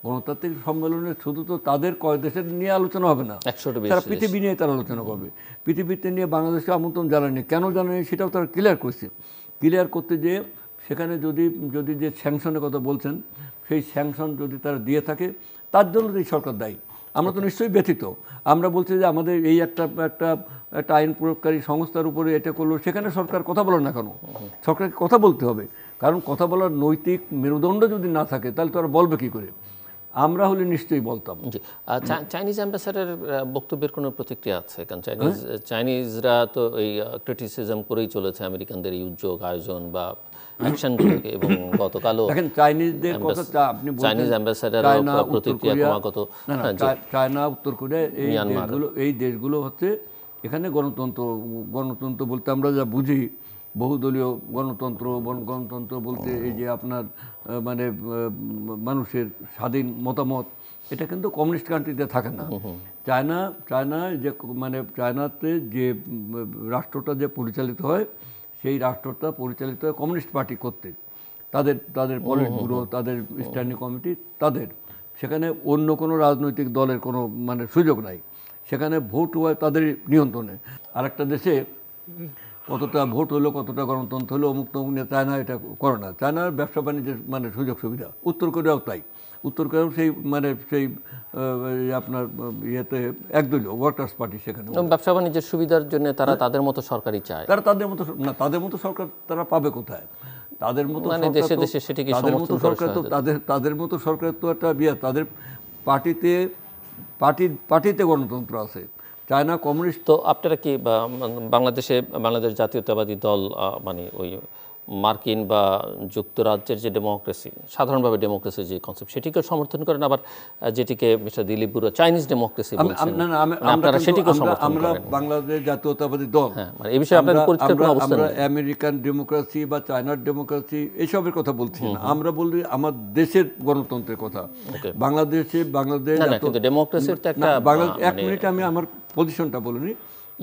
গণতান্ত্রিক সম্মেলনে শুধু তো তাদের কয় দেশের নিয়ে আলোচনা হবে না তারা পৃথিবী নিয়ে তারা আলোচনা করবে পৃথিবীতে নিয়ে বাংলাদেশকে আমন্ত্রণ জানায়নি কেন জানায়নি সেটাও তারা ক্লিয়ার করছে ক্লিয়ার করতে যে সেখানে যদি যদি যে স্যাংশনের কথা বলছেন সেই স্যাংশন যদি তারা দিয়ে থাকে তার জন্য এই সরকার দায়ী আমরা তো নিশ্চয়ই ব্যথিত আমরা বলছি যে আমাদের এই একটা একটা একটা আইন প্রয়োগকারী সংস্থার উপরে এটা করলো সেখানে সরকার কথা বলে না কেন সরকারকে কথা বলতে হবে কারণ কথা বলার নৈতিক মেরুদণ্ড যদি না থাকে তাহলে তো আর বলবে কী করে আমরা হলে নিশ্চয়ই বলতাম জি চাইনিজ অ্যাম্বাসাডার বক্তব্যের কোনো প্রতিক্রিয়া আছে কারণ হ্যাঁ? চাইনিজ চাইনিজরা তো এই ক্রিটিসিজম করেই চলেছে আমেরিকানদের এই উদ্যোগ আয়োজন বা চায়না উত্তর কোরিয়া এই দেশগুলো হচ্ছে এখানে গণতন্ত্র গণতন্ত্র বলতে আমরা যা বুঝি বহুদলীয় গণতন্ত্র গণতন্ত্র বলতে এই যে আপনার মানে মানুষের স্বাধীন মতামত এটা কিন্তু কমিউনিস্ট কান্ট্রিতে থাকে না চায়না চায়না যে মানে চায়নাতে যে রাষ্ট্রটা যে পরিচালিত হয় সেই রাষ্ট্রটা পরিচালিত হয় কমিউনিস্ট পার্টি করতে তাদের তাদের পলিট ব্যুরো তাদের স্ট্যান্ডিং কমিটি তাদের সেখানে অন্য কোনো রাজনৈতিক দলের কোনো মানে সুযোগ নাই সেখানে ভোট হয় তাদের নিয়ন্ত্রণে আরেকটা দেশে কতটা ভোট হলো কতটা গণতন্ত্র হলো অমুক তমুক নিয়ে না এটা করে না না ব্যবসা বাণিজ্যের মানে সুযোগ সুবিধা উত্তর কোরিয়াও তাই উত্তর কোরিয়াও সেই মানে সেই আপনার ইয়েতে একদলীয় ওয়ার্কার্স পার্টি সেখানে ব্যবসা বাণিজ্যের সুবিধার জন্য তারা তাদের মতো সরকারই চায় তারা তাদের মতো না তাদের মতো সরকার তারা পাবে কোথায় তাদের মতো মানে দেশে দেশে সেটিকে তাদের মতো সরকার তো তাদের তাদের মতো সরকার তো একটা বিয়ে তাদের পার্টিতে পার্টি পার্টিতে গণতন্ত্র আছে চায়না কমিউনিস্ট তো আপনারা কি বাংলাদেশে বাংলাদেশ জাতীয়তাবাদী দল মানে ওই মার্কিন বা যুক্তরাজ্যের যে ডেমোক্রেসি সাধারণভাবে ডেমোক্রেসি যে কনসেপ্ট সেটিকে সমর্থন করেন আবার যেটিকে মিস্টার দিলীপ বুড়া চাইনিজ ডেমোক্রেসি মানে আপনারা সেটিকে সমর্থন আমরা বাংলাদেশ জাতীয়তাবাদী দল হ্যাঁ মানে এই বিষয়ে আপনাদের পরিষ্কার কোনো অবস্থান আমরা আমেরিকান ডেমোক্রেসি বা চায়নার ডেমোক্রেসি এসবের কথা বলছি না আমরা বলি আমার দেশের গণতন্ত্রের কথা বাংলাদেশে বাংলাদেশ কিন্তু ডেমোক্রেসির তো একটা এক মানে মিনিট আমি আমার পজিশনটা বলিনি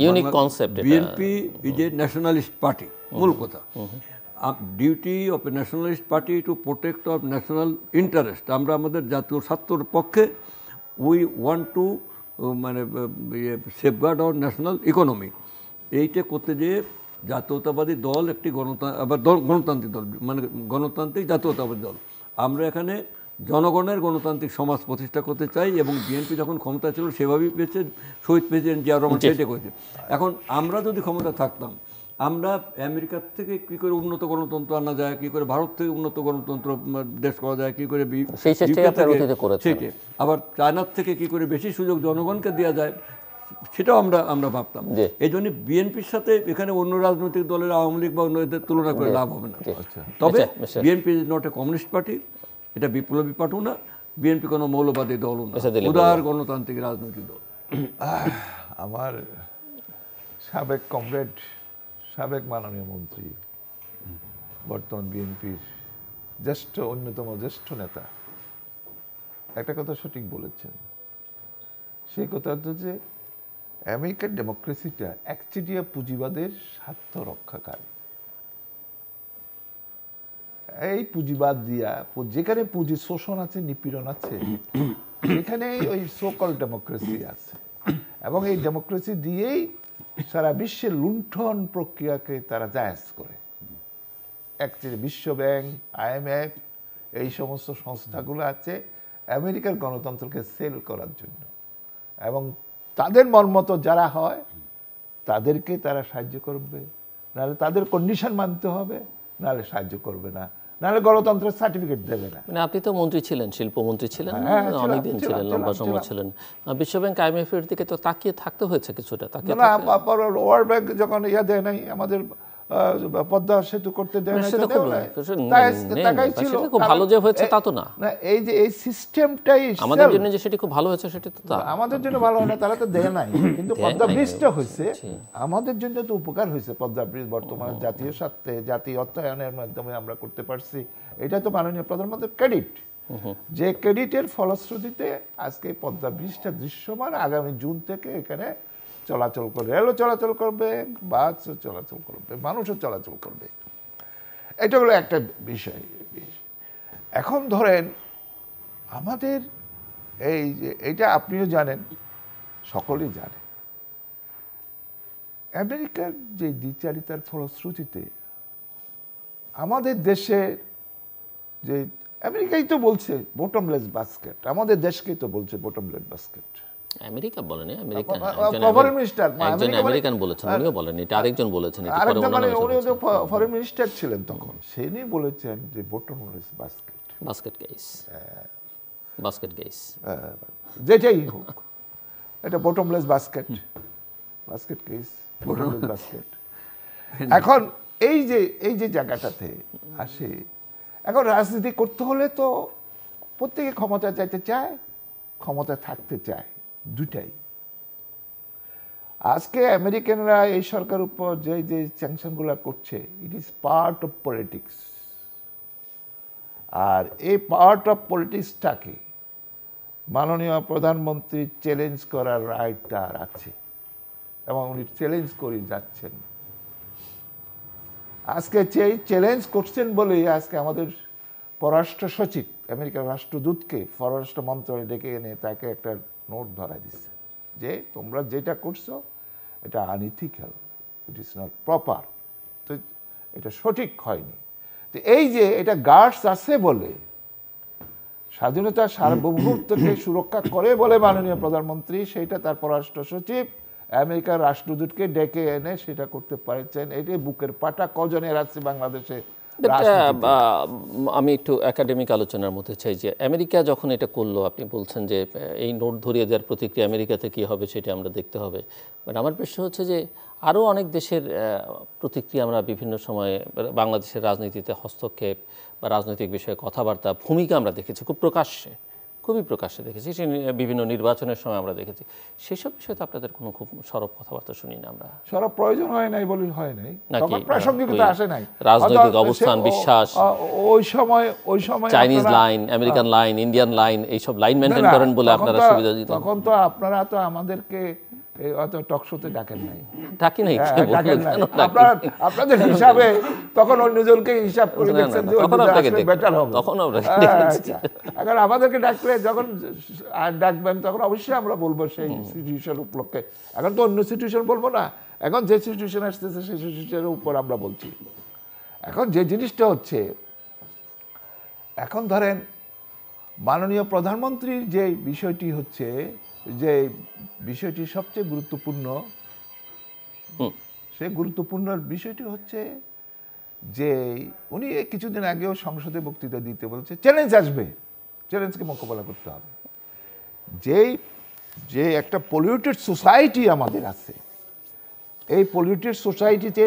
unique concept BNP is a nationalist party মূল কথা duty of nationalist party to protect of national interest আমরা আমাদের জাতীয় স্বার্থর পক্ষে উই ওয়ান্ট টু মানে সেফগার্ড অফ ন্যাশনাল ইকোনমি এইটা করতে যেয়ে জাতীয়তাবাদী দল একটি গণতন্ত্র আবার গণতান্ত্রিক দল মানে গণতান্ত্রিক জাতীয়তাবাদী দল আমরা এখানে জনগণের গণতান্ত্রিক সমাজ প্রতিষ্ঠা করতে চাই এবং বিএনপি যখন ক্ষমতা ছিল সেভাবেই পেয়েছে শহীদ প্রেসিডেন্ট জিয়া রহমান সেটা করেছে এখন আমরা যদি ক্ষমতা থাকতাম আমরা আমেরিকার থেকে কী করে উন্নত গণতন্ত্র আনা যায় কী করে ভারত থেকে উন্নত গণতন্ত্র দেশ করা যায় কী করে সেটি আবার চায়নার থেকে কী করে বেশি সুযোগ জনগণকে দেওয়া যায় সেটাও আমরা আমরা ভাবতাম এই জন্য বিএনপির সাথে এখানে অন্য রাজনৈতিক দলের আওয়ামী লীগ বা অন্যদের তুলনা করে লাভ হবে না আচ্ছা। তবে আচ্ছা, BNP is not a communist party এটা বিপ্লবী পার্টিও না বিএনপি কোনো মৌলবাদী দলও না উদার গণতান্ত্রিক রাজনৈতিক দল আমার সাবেক কমরেড সাবেক মাননীয় মন্ত্রী বর্তমান বিএনপির জ্যেষ্ঠ অন্যতম জ্যেষ্ঠ নেতা একটা কথা সঠিক বলেছেন সেই কথা হচ্ছে যে আমেরিকার ডেমোক্রেসিটা একচেটিয়া পুঁজিবাদের স্বার্থ রক্ষাকারী এই পুঁজিবাদ দিয়া যেখানে পুঁজি শোষণ আছে নিপীড়ন আছে সেখানেই ওই সোকল ডেমোক্রেসি আছে এবং এই ডেমোক্রেসি দিয়েই সারা বিশ্বে লুণ্ঠন প্রক্রিয়াকে তারা জায়জ করে বিশ্ব ব্যাংক আইএমএফ এই সমস্ত সংস্থাগুলো আছে আমেরিকার গণতন্ত্রকে সেল করার জন্য এবং তাদের মতো যারা হয় তাদেরকে তারা সাহায্য করবে নাহলে তাদের কন্ডিশন মানতে হবে নাহলে সাহায্য করবে না নাহলে গণতন্ত্রের সার্টিফিকেট দেবে না মানে আপনি তো মন্ত্রী ছিলেন শিল্পমন্ত্রী ছিলেন হ্যাঁ, অনেকদিন ছিলেন লম্বা সময় ছিলেন বিশ্বব্যাংক আইএমএফ এর দিকে তো তাকিয়ে থাকতে হয়েছে কিছুটা তাকিয়ে না ওয়ার্ল্ড ব্যাংক যখন ইয়া দেয় নাই আমাদের পদ্মা সেতু করতে মানে ভালো যে হয়েছে তা তো না এই যে এই সিস্টেমটাই আমাদের জন্য যে সেটি খুব ভালো হয়েছে সেটি তো আমাদের জন্য ভালো হয় না তারা তো দেয় নাই কিন্তু পদ্মা ব্রিজটা হয়েছে আমাদের জন্য তো উপকার হয়েছে পদ্মা ব্রিজ বর্তমানে জাতীয় স্বার্থে জাতি অর্থায়নের মাধ্যমে আমরা করতে পারছি এটা তো মাননীয় প্রধানমন্ত্রীর ক্রেডিট যে ক্রেডিটের ফলশ্রুতিতে আজকে পদ্মা ব্রিজটা দৃশ্যমান আগামী জুন থেকে এখানে চলাচল করবে রেলও চলাচল করবে বাসও চলাচল করবে মানুষও চলাচল করবে এটা হলো একটা বিষয় এখন ধরেন আমাদের এই যে এটা আপনিও জানেন সকলেই জানেন আমেরিকার যে দ্বিচারিতার ফলশ্রুতিতে আমাদের দেশে যে আমেরিকাই তো বলছে বোটমলেস বাস্কেট আমাদের দেশকেই তো বলছে বোটমলেস বাস্কেট আমেরিকা বলেনি আমেরিকা মিনিস্টার মানে আমেরিকান বলেছেন হ্যাঁ। উনিও এটা আরেকজন বলেছেন ফরেন মানে মিনিস্টার আচ্ছা। ছিলেন তখন বলেছেন যে বাস্কেট বাস্কেট বাস্কেট যেটাই হোক এটা বাস্কেট বাস্কেট কেস বাস্কেট এখন এই যে এই যে জায়গাটাতে আসে এখন রাজনীতি করতে হলে তো প্রত্যেকে ক্ষমতা চাইতে চায় ক্ষমতা থাকতে চায় দুটাই আজকে আমেরিকানরা এই সরকার উপর যে যে স্যাংশনগুলো করছে it is part of politics আর এই পার্ট অফ পলিটিক্সটাকে মাননীয় প্রধানমন্ত্রী চ্যালেঞ্জ করার রাইটটা তার আছে এবং উনি চ্যালেঞ্জ করে যাচ্ছেন আজকে সেই চ্যালেঞ্জ করছেন বলেই আজকে আমাদের পররাষ্ট্র সচিব আমেরিকার রাষ্ট্রদূতকে পররাষ্ট্র মন্ত্রণালয় ডেকে এনে তাকে একটা নোট ধরাই দিচ্ছে যে তোমরা যেটা করছো এটা unethical it is not proper তো এটা সঠিক হয়নি তো এই যে এটা গার্ডস আছে বলে স্বাধীনতা সার্বভৌমত্বকে সুরক্ষা করে বলে মাননীয় প্রধানমন্ত্রী সেইটা তার পররাষ্ট্র সচিব আমেরিকার রাষ্ট্রদূতকে ডেকে এনে সেটা করতে পারছেন এটাই বুকের পাটা কজনের আছে বাংলাদেশে Uh, আমি একটু একাডেমিক আলোচনার মধ্যে চাই যে আমেরিকা যখন এটা করলো আপনি বলছেন যে এই নোট ধরিয়ে দেওয়ার প্রতিক্রিয়া আমেরিকাতে কী হবে সেটা আমরা দেখতে হবে বাট আমার প্রশ্ন হচ্ছে যে আরও অনেক দেশের প্রতিক্রিয়া আমরা বিভিন্ন সময়ে বাংলাদেশের রাজনীতিতে হস্তক্ষেপ বা রাজনৈতিক বিষয়ে কথাবার্তা ভূমিকা আমরা দেখেছি খুব প্রকাশ্যে খুবই প্রকাশ্যে দেখেছি সে বিভিন্ন নির্বাচনের সময় আমরা দেখেছি সেসব বিষয়ে তো আপনাদের কোনো খুব সরব কথাবার্তা শুনি না আমরা সরব প্রয়োজন হয় নাই বলে হয় নাই নাকি প্রাসঙ্গিকতা হ্যাঁ, আসে নাই হ্যাঁ। রাজনৈতিক অবস্থান বিশ্বাস ওই সময় ওই সময় Chinese line American line Indian line এইসব লাইন মেনটেন করেন বলে আপনারা সুবিধা দিতেন তখন তো আপনারা তো আমাদেরকে ডাকেন নাই ডাকি নাই হ্যাঁ, আপনার আপনাদের হিসাবে তখন অন্যজনকে হিসাব করে দেখছেন যে বেটার হবে তখন হ্যাঁ, আচ্ছা। এখন আমাদেরকে ডাকলে যখন ডাকবেন তখন অবশ্যই আমরা বলবো সেই সিচুয়েশন উপলক্ষে এখন তো অন্য সিচুয়েশন বলবো না এখন যে সিচুয়েশন আসতেছে সেই সিচুয়েশনের উপর আমরা বলছি এখন যে জিনিসটা হচ্ছে এখন ধরেন মাননীয় প্রধানমন্ত্রীর যে বিষয়টি হচ্ছে যে বিষয়টি সবচেয়ে গুরুত্বপূর্ণ সেই গুরুত্বপূর্ণ বিষয়টি হচ্ছে যে উনি কিছুদিন আগেও সংসদে বক্তৃতা দিতে বলছে চ্যালেঞ্জ আসবে চ্যালেঞ্জকে মোকাবেলা করতে হবে যেই যে একটা পলিউটেড সোসাইটি আমাদের আছে এই পলিউটেড সোসাইটিতে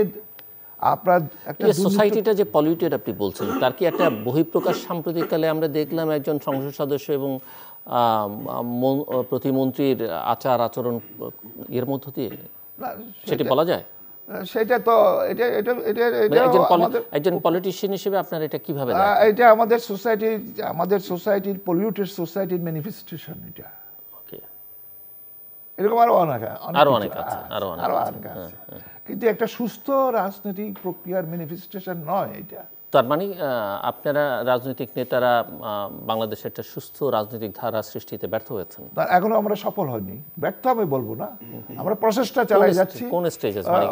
আপনার একটা সোসাইটিটা যে পলিউটেড আপনি বলছেন তার কি একটা বহিঃপ্রকাশ সাম্প্রতিককালে আমরা দেখলাম একজন সংসদ সদস্য এবং প্রতিমন্ত্রীর আচার আচরণ এর মধ্য দিয়ে সেটি বলা যায় সেটা তো এটা এটা এটা মানে একজন পলিটিশিয়ান হিসেবে আপনার এটা কিভাবে এটা আমাদের সোসাইটি আমাদের সোসাইটির পলিউটেড সোসাইটির ম্যানিফেস্টেশন এটা এরকম আরো অনেক আরো অনেক আছে আরো অনেক আছে হ্যাঁ, হ্যাঁ। কিন্তু একটা সুস্থ রাজনৈতিক প্রক্রিয়ার ম্যানিফেস্টেশন নয় এটা তার মানে আপনারা রাজনৈতিক নেতারা বাংলাদেশের একটা সুস্থ রাজনৈতিক ধারা সৃষ্টিতে ব্যর্থ হয়েছেন এখনো আমরা সফল হয়নি ব্যর্থ আমি বলবো না আমরা প্রচেষ্টা চালিয়ে যাচ্ছি কোন স্টেজে মানে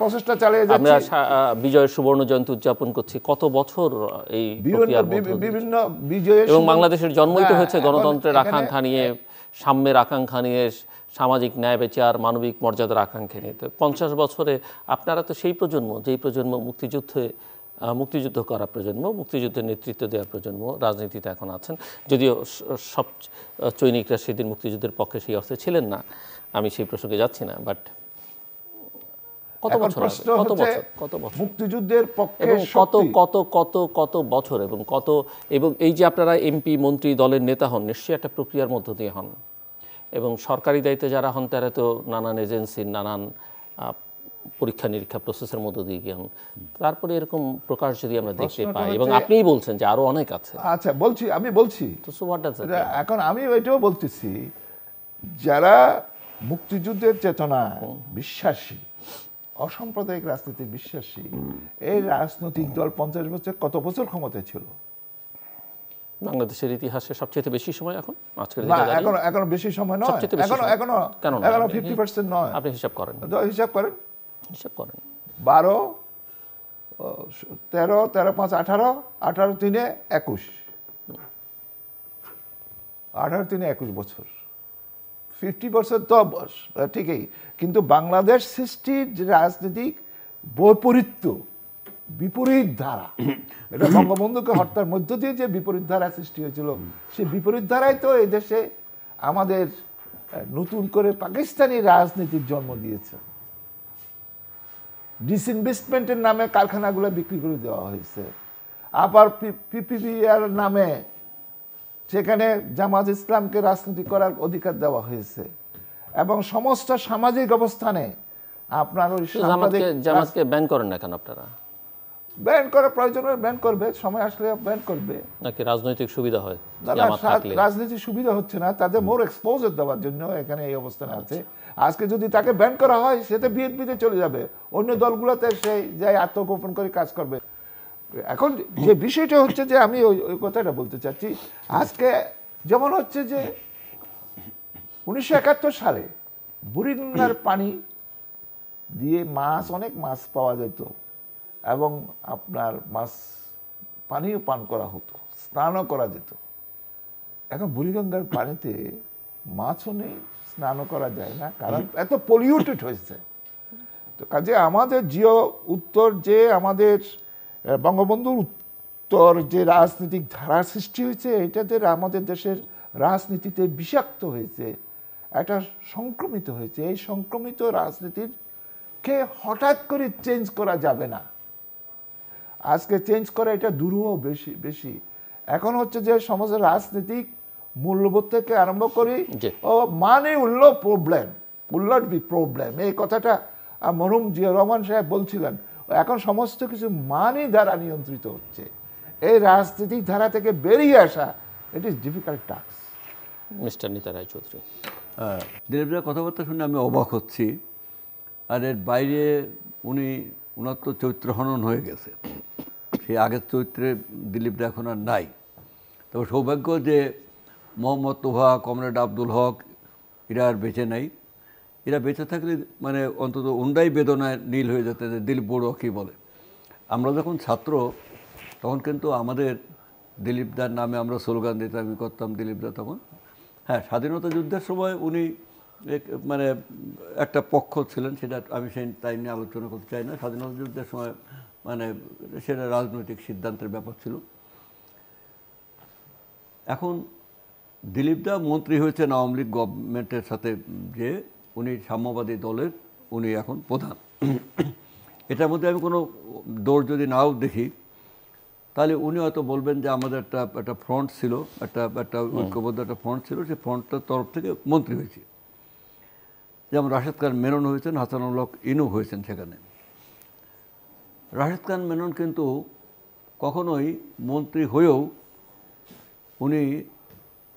প্রচেষ্টা চালিয়ে যাচ্ছি আমরা বিজয় সুবর্ণ জয়ন্তী উদযাপন করছি কত বছর এই বিভিন্ন বিজয় এবং বাংলাদেশের জন্মই তো হ্যাঁ, হয়েছে গণতন্ত্রের আকাঙ্ক্ষা নিয়ে সাম্যের আকাঙ্ক্ষা নিয়ে সামাজিক ন্যায় বিচার মানবিক মর্যাদার আকাঙ্ক্ষা নিয়ে তো পঞ্চাশ বছরে আপনারা তো সেই প্রজন্ম যেই প্রজন্ম মুক্তিযুদ্ধে মুক্তিযুদ্ধ করা প্রজন্ম মুক্তিযুদ্ধের নেতৃত্ব দেওয়ার প্রজন্ম রাজনীতিতে এখন আছেন যদিও সব চৈনিকরা সেদিন মুক্তিযুদ্ধের পক্ষে সেই অর্থে ছিলেন না আমি সেই প্রসঙ্গে যাচ্ছি না বাট কত বছর কত বছর কত বছর মুক্তিযুদ্ধের পক্ষে কত কত কত কত বছর এবং কত এবং এই যে আপনারা এমপি মন্ত্রী দলের নেতা হন নিশ্চয়ই একটা প্রক্রিয়ার মধ্য দিয়ে হন এবং সরকারি দায়িত্বে যারা হন তারা তো নানান এজেন্সির নানান পরীক্ষা নিরীক্ষা প্রসেসের মধ্য দিয়ে গিয়ে তারপরে এরকম প্রকাশ যদি আমরা দেখতে পাই এবং আপনিই বলছেন যে আরো অনেক আছে আচ্ছা বলছি আমি বলছি তো এখন আমি ওইটাও বলতেছি যারা মুক্তিযুদ্ধের চেতনা বিশ্বাসী অসাম্প্রদায়িক রাজনীতি বিশ্বাসী এই রাজনৈতিক দল পঞ্চাশ বছর কত বছর ক্ষমতায় ছিল বাংলাদেশের ইতিহাসে সবচেয়ে বেশি সময় এখন আজকের এখন এখনো বেশি সময় নয় এখনো এখনো কেন এখনো ফিফটি পার্সেন্ট নয় আপনি হিসাব করেন হিসাব করেন হিসাব করেন বারো তেরো তেরো পাঁচ আঠারো আঠারো তিনে একুশ আঠারো তিনে একুশ বছর ফিফটি পার্সেন্ট তো ঠিকই কিন্তু বাংলাদেশ সৃষ্টির রাজনীতিক বৈপরীত্য বিপরীত ধারা এটা বঙ্গবন্ধুকে হত্যার মধ্য দিয়ে যে বিপরীত ধারা সৃষ্টি হয়েছিল সে বিপরীত ধারাই তো এই দেশে আমাদের নতুন করে পাকিস্তানি রাজনীতির জন্ম দিয়েছে ডিসইনভেস্টমেন্টের নামে কারখানাগুলো বিক্রি করে দেওয়া হয়েছে আবার পিপিপিআর নামে সেখানে জামাত ইসলামকে রাজনীতি করার অধিকার দেওয়া হয়েছে এবং সমস্ত সামাজিক অবস্থানে আপনার ওই জামাতকে ব্যান করেন না কেন আপনারা ব্যান করা প্রয়োজন হলে ব্যান করবে সময় আসলে ব্যান করবে নাকি রাজনৈতিক সুবিধা হয় রাজনৈতিক সুবিধা হচ্ছে না তাদের মোর এক্সপোজার দেওয়ার জন্য এখানে এই অবস্থানে আছে আচ্ছা। আজকে যদি তাকে ব্যান করা হয় সে তো বিএনপিতে চলে যাবে অন্য দলগুলোতে সে যাই আত্মগোপন করে কাজ করবে এখন যে বিষয়টা হচ্ছে যে আমি ওই কথাটা বলতে চাচ্ছি আজকে যেমন হচ্ছে যে উনিশশো একাত্তর সালে বুড়িগঙ্গার পানি দিয়ে মাছ অনেক মাছ পাওয়া যেত এবং আপনার মাছ পানিও পান করা হতো স্নানও করা যেত এখন বুড়িগঙ্গার পানিতে মাছও নেই স্নানও করা যায় না কারণ এত পলিউটেড হয়েছে তো কাজে আমাদের জিও উত্তর যে আমাদের বঙ্গবন্ধুর উত্তর যে রাজনৈতিক ধারা সৃষ্টি হয়েছে এটাতে আমাদের দেশের রাজনীতিতে বিষাক্ত হয়েছে এটা সংক্রমিত হয়েছে এই সংক্রমিত রাজনীতির কে হঠাৎ করে চেঞ্জ করা যাবে না আজকে চেঞ্জ করা এটা দুরূহ বেশি বেশি এখন হচ্ছে যে সমাজের রাজনীতিক মূল্যবোধ থেকে আরম্ভ করি ও মানে উল্ল প্রবলেম উল্লট বি প্রবলেম এই কথাটা মরুম জিয়া রহমান সাহেব বলছিলেন এখন সমস্ত কিছু মানই দ্বারা নিয়ন্ত্রিত হচ্ছে এই রাজনৈতিক ধারা থেকে বেরিয়ে আসা it is difficult task mister Nita হ্যাঁ দিলীপদার কথাবার্তা শুনে আমি অবাক হচ্ছি আর এর বাইরে উনি উনার তো চরিত্র হনন হয়ে গেছে সেই আগের চরিত্রে দিলীপ এখন আর নাই তবে সৌভাগ্য যে মোহাম্মদ তোহা কমরেড আব্দুল হক এরা আর বেঁচে নাই এরা বেঁচে থাকলে মানে অন্তত অন্যায় বেদনায় নীল হয়ে যেতে যে দিলীপ বড়ুয়া কী বলে আমরা যখন ছাত্র তখন কিন্তু আমাদের দিলীপদার নামে আমরা স্লোগান দিতাম আমি করতাম দিলীপদা তখন হ্যাঁ স্বাধীনতা যুদ্ধের সময় উনি মানে একটা পক্ষ ছিলেন সেটা আমি সেই তাই নিয়ে আলোচনা করতে চাই না স্বাধীনতা যুদ্ধের সময় মানে সেটা রাজনৈতিক সিদ্ধান্তের ব্যাপার ছিল এখন দিলীপ দা মন্ত্রী হয়েছেন আওয়ামী লীগ গভর্নমেন্টের সাথে যে উনি সাম্যবাদী দলের উনি এখন প্রধান এটার মধ্যে আমি কোনো দোষ যদি নাও দেখি তাহলে উনি হয়তো বলবেন যে আমাদের একটা একটা ফ্রন্ট ছিল একটা একটা ঐক্যবদ্ধ একটা ফ্রন্ট ছিল সেই ফ্রন্টটার তরফ থেকে মন্ত্রী হয়েছে যেমন রাশেদ খান মেনন হয়েছেন হাসানুল্লাহ ইনু হয়েছেন সেখানে রাশেদ খান মেনন কিন্তু কখনোই মন্ত্রী হয়েও উনি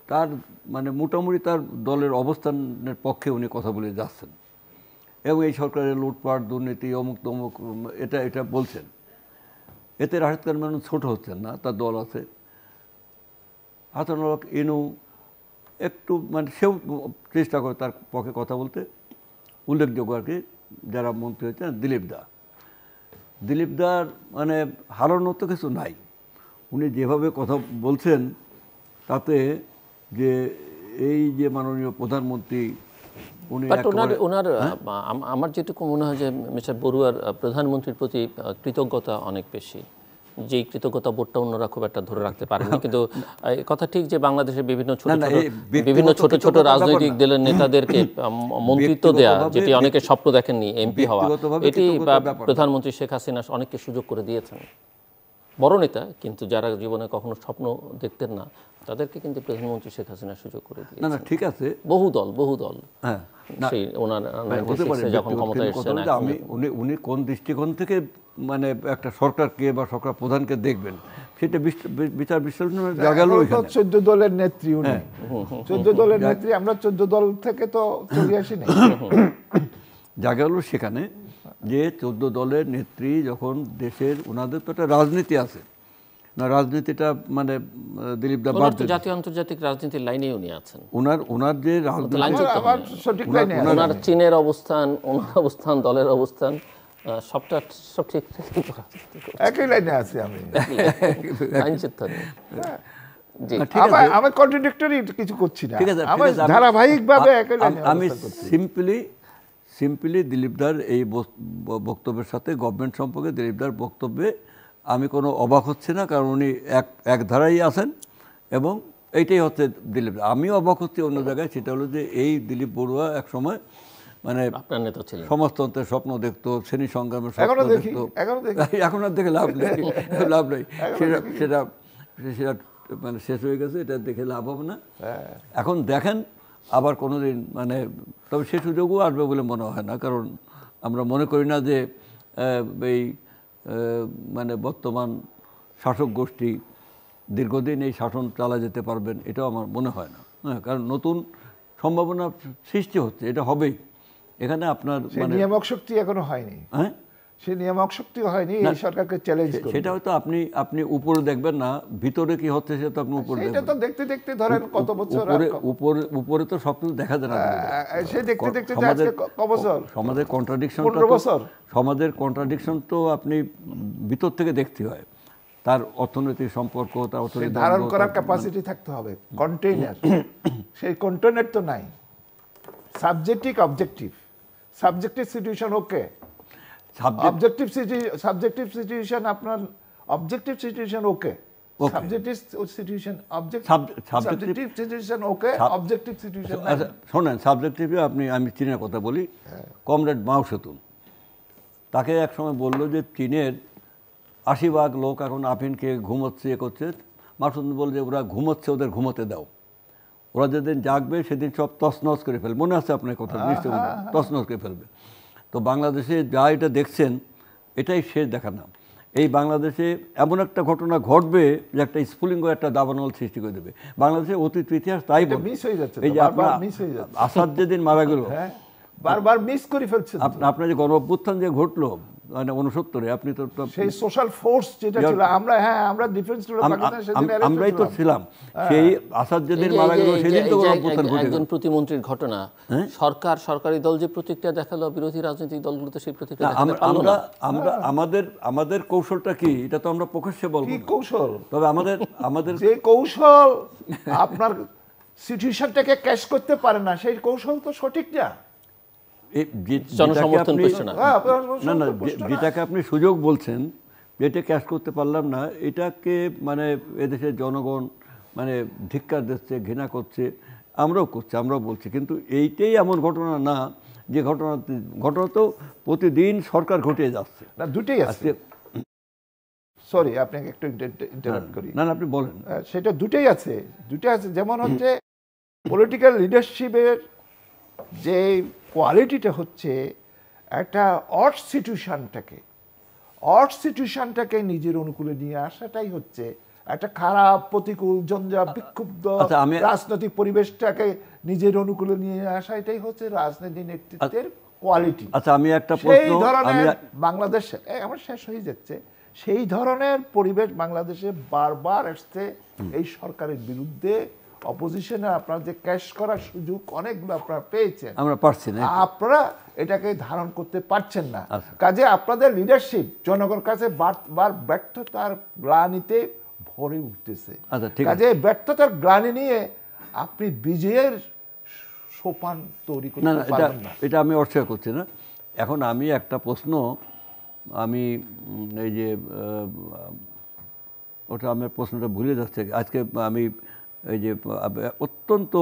তার মানে মোটামুটি তার দলের অবস্থানের পক্ষে উনি কথা বলে যাচ্ছেন এবং এই সরকারের লুটপাট দুর্নীতি অমুক তমুক এটা এটা বলছেন এতে রাশেদ খান মেনন ছোট হচ্ছেন না তার দল আছে হাসানুল ইনু একটু মানে সেও চেষ্টা করে তার পক্ষে কথা বলতে উল্লেখযোগ্য আর কি যারা মন্ত্রী হয়েছেন দিলীপ দা দিলীপদার মানে হারানোর তো কিছু নাই উনি যেভাবে কথা বলছেন তাতে যে এই যে মাননীয় প্রধানমন্ত্রী ওনার হ্যাঁ? আমার যেটুকু মনে হয় যে মিস্টার বড়ুয়ার প্রধানমন্ত্রীর প্রতি কৃতজ্ঞতা অনেক বেশি যে কৃতজ্ঞতা বোর্ডটা অন্যরা খুব একটা ধরে রাখতে না কিন্তু কথা ঠিক যে বাংলাদেশের বিভিন্ন ছোট বিভিন্ন ছোট ছোট রাজনৈতিক দলের নেতাদেরকে মন্ত্রিত্ব দেয়া যেটি অনেকে স্বপ্ন দেখেননি এমপি হওয়া এটি প্রধানমন্ত্রী শেখ হাসিনা অনেককে সুযোগ করে দিয়েছেন বড় নেতা কিন্তু যারা জীবনে কখনো স্বপ্ন দেখতেন না তাদেরকে কিন্তু প্রধানমন্ত্রী শেখ হাসিনা সুযোগ করে দিয়ে না ঠিক আছে বহু দল বহু দল হ্যাঁ, হ্যাঁ আমি উনি উনি কোন দৃষ্টিকোণ থেকে মানে একটা সরকারকে বা সরকার প্রধানকে দেখবেন সেটা বিচার বিশ্লেষণ জায়গা চোদ্দ দলের নেত্রী উনি হ্যাঁ। চোদ্দ দলের নেত্রী আমরা চোদ্দ দল থেকে তো চলে আসি না জায়গা সেখানে যে চোদ্দ দলের নেত্রী যখন দেশের ওনাদের তো একটা রাজনীতি আছে না রাজনীতিটা মানে দিলীপ দা বাদ জাতীয় আন্তর্জাতিক রাজনীতির লাইনে উনি আছেন ওনার ওনার যে রাজনীতি ওনার চীনের অবস্থান ওনার অবস্থান দলের অবস্থান সবটা সব ঠিক একই লাইনে আছি আমি আমি কন্ট্রাডিক্টরি কিছু করছি না আমি ধারাবাহিকভাবে আমি সিম্পলি সিম্পলি দিলীপদার এই বক্তব্যের সাথে গভর্নমেন্ট সম্পর্কে দিলীপদার বক্তব্যে আমি কোনো অবাক হচ্ছি না কারণ উনি এক এক ধারাই আছেন এবং এইটাই হচ্ছে দিলীপ আমি অবাক হচ্ছি অন্য জায়গায় সেটা হলো যে এই দিলীপ বড়ুয়া এক সময় মানে সমাজতন্ত্রের স্বপ্ন দেখতো শ্রেণী সংগ্রামের স্বপ্ন দেখতো এখন আর দেখে লাভ নেই লাভ নেই সেটা সেটা সেটা মানে শেষ হয়ে গেছে এটা দেখে লাভ হবে না হ্যাঁ। এখন দেখেন আবার কোনো দিন মানে তবে সে সুযোগও আসবে বলে মনে হয় না কারণ আমরা মনে করি না যে এই মানে বর্তমান শাসক গোষ্ঠী দীর্ঘদিন এই শাসন চালা যেতে পারবেন এটাও আমার মনে হয় না হ্যাঁ কারণ নতুন সম্ভাবনা সৃষ্টি হচ্ছে এটা হবেই এখানে আপনার মানে নিয়ামক শক্তি এখনো হয়নি হ্যাঁ সে নিয়ামক শক্তি হয়নি এই সরকারকে চ্যালেঞ্জ সেটা হয়তো আপনি আপনি উপরে দেখবেন না ভিতরে কি হচ্ছে সেটা আপনি উপরে এটা তো দেখতে দেখতে ধরেন কত বছর উপরে উপরে উপরে তো সব কিছু দেখা যায় না সে দেখতে দেখতে আজকে কত বছর সমাজের কন্ট্রাডিকশন কত বছর সমাজের কন্ট্রাডিকশন তো আপনি ভিতর থেকে দেখতে হয় তার অর্থনৈতিক সম্পর্ক তার অর্থনৈতিক ধারণ করার ক্যাপাসিটি থাকতে হবে কন্টেইনার সেই কন্টেইনার তো নাই subjective objective subjective situation okay তাকে সাবজেক্টিভ সিচুয়েশন আপনার অবজেক্টিভ সিচুয়েশন ওকে শোনেন সাবজেক্টিভে আপনি আমি চীনের কথা বলি হ্যাঁ। কমরেড মাও সেতুন তাকে একসময় বললো যে চীনের আশি ভাগ লোক এখন আফিনকে ঘুমোচ্ছে এ করছে মাসুদ বল যে ওরা ঘুমোচ্ছে ওদের ঘুমোতে দাও ওরা যেদিন জাগবে সেদিন সব তসনস করে ফেলবে মনে আছে আপনার কথা হ্যাঁ, নিশ্চয় হ্যাঁ, তসনস করে ফেলবে তো বাংলাদেশে যা এটা দেখছেন এটাই শেষ দেখা না এই বাংলাদেশে এমন একটা ঘটনা ঘটবে যে একটা স্ফুলিঙ্গ একটা দাবানল সৃষ্টি করে দেবে বাংলাদেশের অতীত ইতিহাস তাই হয়ে যাচ্ছে এই যে আপনার আসাদ যেদিন মারা গেল হ্যাঁ, বারবার মিস করে ফেলছে আপনার যে গণ অভ্যুত্থান যে ঘটলো মানে আপনি তো সেই সোশ্যাল ফোর্স যেটা ছিল আমরা হ্যাঁ আমরা ডিফেন্স আমরাই তো ছিলাম হ্যাঁ। সেই আসাদ যেদিন মারা গেল সেদিন তো অভ্যুত্থান ঘটে একজন প্রতিমন্ত্রীর ঘটনা হ্যাঁ? সরকার সরকারি দল যে প্রতিক্রিয়া দেখালো বিরোধী রাজনৈতিক দলগুলো তো সেই প্রতিক্রিয়া আমরা আমরা হ্যাঁ। আমাদের আমাদের কৌশলটা কি এটা তো আমরা প্রকাশ্যে বলবো কি কৌশল তবে আমাদের আমাদের যে কৌশল আপনার সিচুয়েশনটাকে ক্যাশ করতে পারে না সেই কৌশল তো সঠিক না জনসমর্থন হ্যাঁ, না না যেটাকে আপনি সুযোগ বলছেন যেটা ক্যাশ করতে পারলাম না এটাকে মানে এদেশের জনগণ মানে ধিক্কার দিচ্ছে ঘৃণা করছে আমরাও করছি আমরাও বলছি কিন্তু এইটাই এমন ঘটনা না যে ঘটনা ঘটনা তো প্রতিদিন সরকার ঘটিয়ে যাচ্ছে না দুটোই আছে সরি আপনাকে একটু করি না আপনি বলেন সেটা দুটোই আছে দুটোই আছে যেমন হচ্ছে পলিটিক্যাল লিডারশিপের যে কোয়ালিটিটা হচ্ছে একটা অট সিচুয়েশানটাকে অট নিজের অনুকূলে নিয়ে আসাটাই হচ্ছে একটা খারাপ প্রতিকূল জঞ্জা বিক্ষুব্ধ আচ্ছা, আচ্ছা, রাজনৈতিক পরিবেশটাকে নিজের অনুকূলে নিয়ে আসা এটাই হচ্ছে রাজনীতি নেতৃত্বের কোয়ালিটি আচ্ছা আমি একটা সেই ধরনের বাংলাদেশ আমার শেষ হয়ে যাচ্ছে সেই ধরনের পরিবেশ বাংলাদেশে বারবার আসছে এই সরকারের বিরুদ্ধে অপোজিশনে আপনার যে ক্যাশ করার সুযোগ অনেকগুলো আপনারা পেয়েছেন আমরা পারছি না আপনারা এটাকে ধারণ করতে পারছেন না আচ্ছা। কাজে আপনাদের লিডারশিপ জনগণ কাছে বারবার ব্যর্থতার গ্লানিতে ভরে উঠতেছে আচ্ছা, কাজে ব্যর্থতার গ্লানি নিয়ে আপনি বিজয়ের সোপান তৈরি করতে পারবেন না এটা আমি অস্বীকার করছি না এখন আমি একটা প্রশ্ন আমি এই যে ওটা আমার প্রশ্নটা ভুলে যাচ্ছে আজকে আমি এই যে অত্যন্ত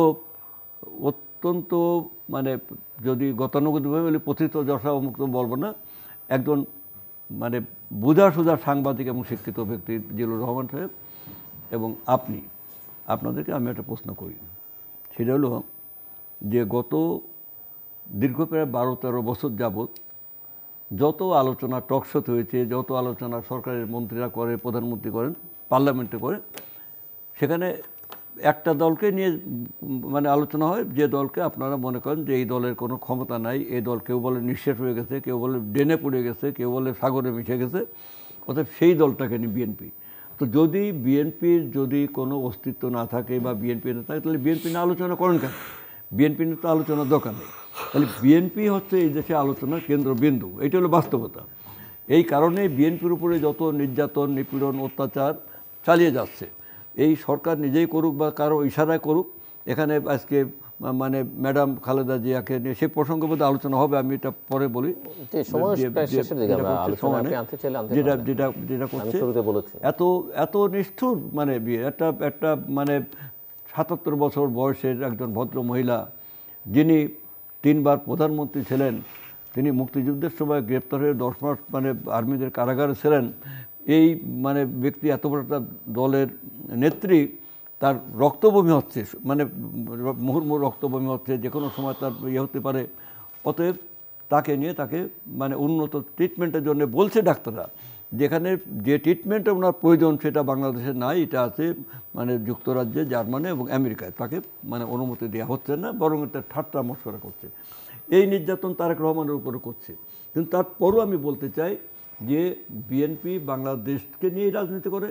অত্যন্ত মানে যদি গতানুগতিকভাবে বলি পথিত যশা মুক্ত বলবো না একজন মানে বোঝা সোজা সাংবাদিক এবং শিক্ষিত ব্যক্তি জিলুর রহমান সাহেব এবং আপনি আপনাদেরকে আমি একটা প্রশ্ন করি সেটা হলো যে গত দীর্ঘ প্রায় বারো তেরো বছর যাবৎ যত আলোচনা টকশোতে হয়েছে যত আলোচনা সরকারের মন্ত্রীরা করে প্রধানমন্ত্রী করেন পার্লামেন্টে করেন সেখানে একটা দলকে নিয়ে মানে আলোচনা হয় যে দলকে আপনারা মনে করেন যে এই দলের কোনো ক্ষমতা নাই এই দল কেউ বলে নিঃশেষ হয়ে গেছে কেউ বলে ডেনে পড়ে গেছে কেউ বলে সাগরে মিশে গেছে অর্থাৎ সেই দলটাকে নিয়ে বিএনপি তো যদি বিএনপির যদি কোনো অস্তিত্ব না থাকে বা বিএনপি না থাকে তাহলে বিএনপি নিয়ে আলোচনা করেন কেন বিএনপি নিয়ে তো আলোচনার দরকার নেই তাহলে বিএনপি হচ্ছে এই দেশে আলোচনার কেন্দ্রবিন্দু এটা হলো বাস্তবতা এই কারণে বিএনপির উপরে যত নির্যাতন নিপীড়ন অত্যাচার চালিয়ে যাচ্ছে এই সরকার নিজেই করুক বা কারো ইশারায় করুক এখানে আজকে মানে ম্যাডাম খালেদা জিয়াকে নিয়ে সেই প্রসঙ্গে বোধহয় আলোচনা হবে আমি এটা পরে বলি যেটা যেটা যেটা করছে এত এত নিষ্ঠুর মানে একটা একটা মানে সাতাত্তর বছর বয়সের একজন ভদ্র মহিলা যিনি তিনবার প্রধানমন্ত্রী ছিলেন তিনি মুক্তিযুদ্ধের সময় গ্রেপ্তার হয়ে দশ মাস মানে আর্মিদের কারাগারে ছিলেন এই মানে ব্যক্তি এত বড় একটা দলের নেত্রী তার রক্তবমি হচ্ছে মানে মুহুর্মুহ রক্তবমি হচ্ছে যে কোনো সময় তার ইয়ে হতে পারে অতএব তাকে নিয়ে তাকে মানে উন্নত ট্রিটমেন্টের জন্য বলছে ডাক্তাররা যেখানে যে ট্রিটমেন্টের ওনার প্রয়োজন সেটা বাংলাদেশে নাই এটা আছে মানে যুক্তরাজ্যে জার্মানি এবং আমেরিকায় তাকে মানে অনুমতি দেওয়া হচ্ছে না বরং এটা ঠাট্টা মশকরা করছে এই নির্যাতন তারেক রহমানের উপরে করছে কিন্তু তারপরও আমি বলতে চাই যে বিএনপি বাংলাদেশকে নিয়েই রাজনীতি করে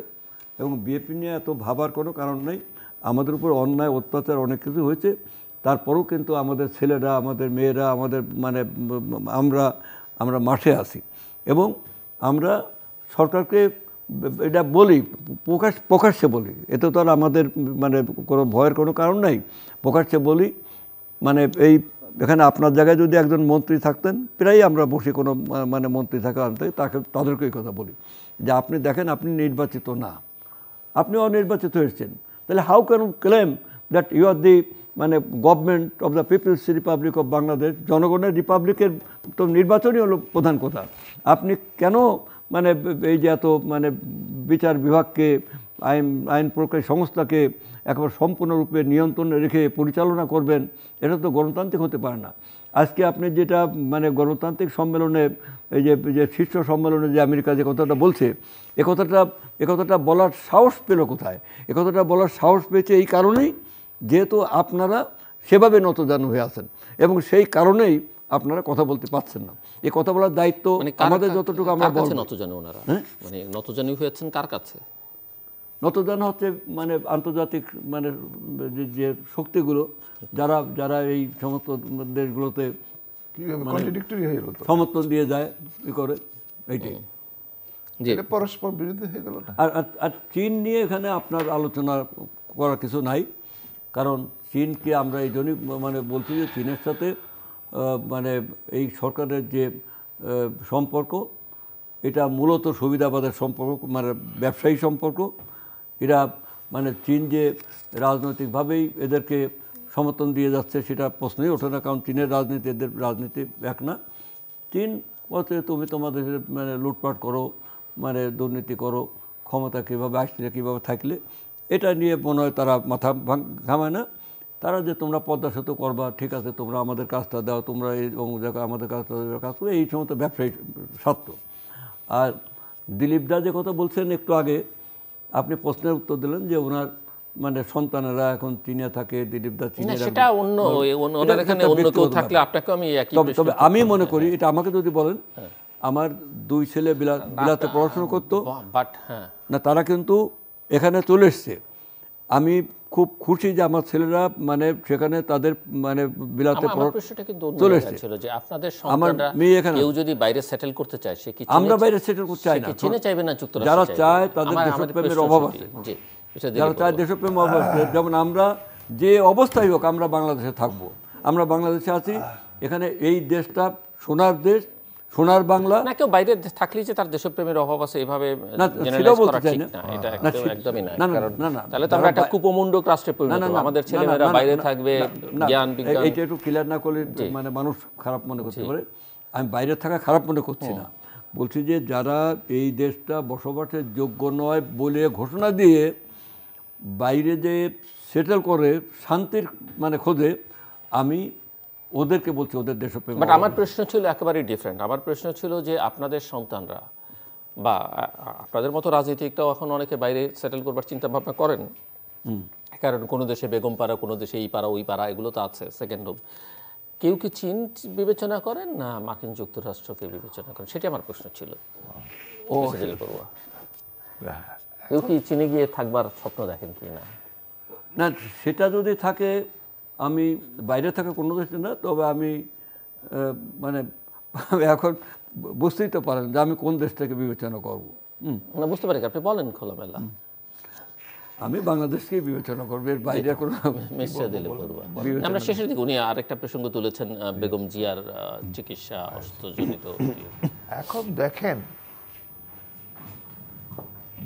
এবং বিএনপি নিয়ে এত ভাবার কোনো কারণ নেই আমাদের উপর অন্যায় অত্যাচার অনেক কিছু হয়েছে তারপরেও কিন্তু আমাদের ছেলেরা আমাদের মেয়েরা আমাদের মানে আমরা আমরা মাঠে আসি এবং আমরা সরকারকে এটা বলি প্রকাশ প্রকাশ্যে বলি এতে তো আর আমাদের মানে কোনো ভয়ের কোনো কারণ নাই প্রকাশ্যে বলি মানে এই এখানে আপনার জায়গায় যদি একজন মন্ত্রী থাকতেন প্রায়ই আমরা বসে কোনো মানে মন্ত্রী থাকা থেকে তাকে তাদেরকেই কথা বলি যে আপনি দেখেন আপনি নির্বাচিত না আপনি অনির্বাচিত হয়েছেন তাহলে how can claim that you are the মানে government of the people's republic of Bangladesh জনগণের রিপাবলিকের তো নির্বাচনই হলো প্রধান কথা আপনি কেন মানে এই যে এত মানে বিচার বিভাগকে আইন আইন প্রক্রিয়া সংস্থাকে একবার সম্পূর্ণরূপে নিয়ন্ত্রণে রেখে পরিচালনা করবেন এটা তো গণতান্ত্রিক হতে পারে না আজকে আপনি যেটা মানে গণতান্ত্রিক সম্মেলনে এই যে যে শীর্ষ সম্মেলনে যে আমেরিকা যে কথাটা বলছে এ কথাটা এ কথাটা বলার সাহস পেল কোথায় এ কথাটা বলার সাহস পেয়েছে এই কারণেই যেহেতু আপনারা সেভাবে নতজান হয়ে আছেন এবং সেই কারণেই আপনারা কথা বলতে পারছেন না এ কথা বলার দায়িত্ব মানে আমাদের যতটুকু আমরা বলছি নতজানু ওনারা হ্যাঁ? মানে নতজানু হয়েছেন কার কাছে নতদান হচ্ছে মানে আন্তর্জাতিক মানে যে শক্তিগুলো যারা যারা এই সমস্ত দেশগুলোতে সমর্থন দিয়ে যায় ই করে এইটাই পরস্পর বিরোধী হয়ে গেল আর আর চীন নিয়ে এখানে আপনার আলোচনা করার কিছু নাই কারণ চীনকে আমরা এই জন্যই মানে বলছি যে চীনের সাথে মানে এই সরকারের যে সম্পর্ক এটা মূলত সুবিধাবাদের সম্পর্ক মানে ব্যবসায়ী সম্পর্ক এরা মানে চীন যে রাজনৈতিকভাবেই এদেরকে সমর্থন দিয়ে যাচ্ছে সেটা প্রশ্নই ওঠে না কারণ চীনের রাজনীতি এদের রাজনীতি এক না চীন বলছে তুমি তোমাদের মানে লুটপাট করো মানে দুর্নীতি করো ক্ষমতা কীভাবে আসলে কীভাবে থাকলে এটা নিয়ে মনে হয় তারা মাথা ঘামায় না তারা যে তোমরা পদ্মা সেতু করবা ঠিক আছে তোমরা আমাদের কাজটা দাও তোমরা এই অঙ্গ দেখো আমাদের কাজটা কাজ করো এই সমস্ত ব্যবসায়ী সত্য আর দিলীপ দা যে কথা বলছেন একটু আগে আপনি প্রশ্নের উত্তর দিলেন যে ওনার মানে সন্তানেরা এখন চীনে থাকে দিলীপ দা চীনে সেটা অন্য মানে ওনার এখানে অন্য কেউ থাকলে আপনাকে আমি একই তবে আমি মনে করি এটা আমাকে যদি বলেন আমার দুই ছেলে হ্যাঁ। বিলাতে পড়াশোনা করতো বাট হ্যাঁ না তারা কিন্তু এখানে চলে এসছে আমি খুব খুশি যে আমার ছেলেরা মানে সেখানে তাদের মানে বিলাতে চলে এসেছে আমার মেয়ে এখানে কেউ যদি বাইরে সেটেল করতে চায় সে কি আমরা বাইরে সেটেল করতে চাই না চীনে চাইবে না যুক্তরাষ্ট্র যারা চায় তাদের দেশপ্রেমের অভাব আছে যারা চায় দেশপ্রেম অভাব আছে যেমন আমরা যে অবস্থায় হোক আমরা বাংলাদেশে থাকবো আমরা বাংলাদেশে আছি এখানে এই দেশটা সোনার দেশ সোনার বাংলা না কেউ বাইরে থাকলেই যে তার দেশপ্রেমের অভাব আছে এভাবে না এটা না না না তাহলে তো আমরা একটা কুপমণ্ডক রাষ্ট্রে পরিণত আমাদের ছেলেমেয়েরা বাইরে থাকবে জ্ঞান বিজ্ঞান এটা একটু ক্লিয়ার না করলে মানে মানুষ খারাপ মনে করতে পারে আমি বাইরে থাকা খারাপ মনে করছি না বলছি যে যারা এই দেশটা বসবাসের যোগ্য নয় বলে ঘোষণা দিয়ে বাইরে যে সেটেল করে শান্তির মানে খোঁজে আমি ওদেরকে বলছি ওদের দেশপ্রেম বাট আমার প্রশ্ন ছিল একেবারেই ডিফারেন্ট আমার প্রশ্ন ছিল যে আপনাদের সন্তানরা বা আপনাদের মতো রাজনীতিকটাও এখন অনেকে বাইরে সেটেল করবার চিন্তা ভাবনা করেন কারণ কোনো দেশে বেগম পাড়া কোনো দেশে এই পাড়া ওই পাড়া এগুলো তো আছে সেকেন্ড হোম কেউ কি চীন বিবেচনা করেন না মার্কিন যুক্তরাষ্ট্রকে বিবেচনা করেন সেটি আমার প্রশ্ন ছিল ও কেউ কি চীনে গিয়ে থাকবার স্বপ্ন দেখেন কি না না সেটা যদি থাকে আমি বাইরে থাকা কোনো কিছু না তবে আমি মানে এখন বুঝতেই তো পারেন যে আমি কোন দেশটাকে বিবেচনা করব হুম বুঝতে পারি আপনি বলেন খোলামেলা আমি বাংলাদেশকে বিবেচনা করব এর বাইরে কোনো দিলে আমরা শেষের দিকে উনি আরেকটা প্রসঙ্গ তুলেছেন বেগম জিয়ার চিকিৎসা অস্ত্রজনিত এখন দেখেন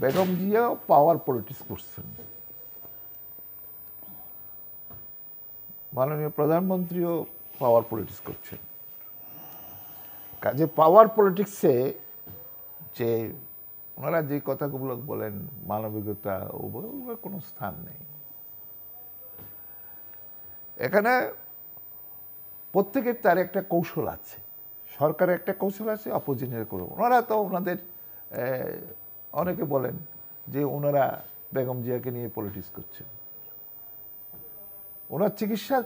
বেগম জিয়া পাওয়ার পলিটিক্স করছেন মাননীয় প্রধানমন্ত্রীও পাওয়ার পলিটিক্স করছেন কাজে পাওয়ার পলিটিক্সে যে ওনারা যে কথাগুলো বলেন মানবিকতা ওগুলোর কোনো স্থান নেই এখানে প্রত্যেকের তার একটা কৌশল আছে সরকারের একটা কৌশল আছে অপোজিটের করে ওনারা তো ওনাদের অনেকে বলেন যে ওনারা বেগম জিয়াকে নিয়ে পলিটিক্স করছেন ওনার চিকিৎসা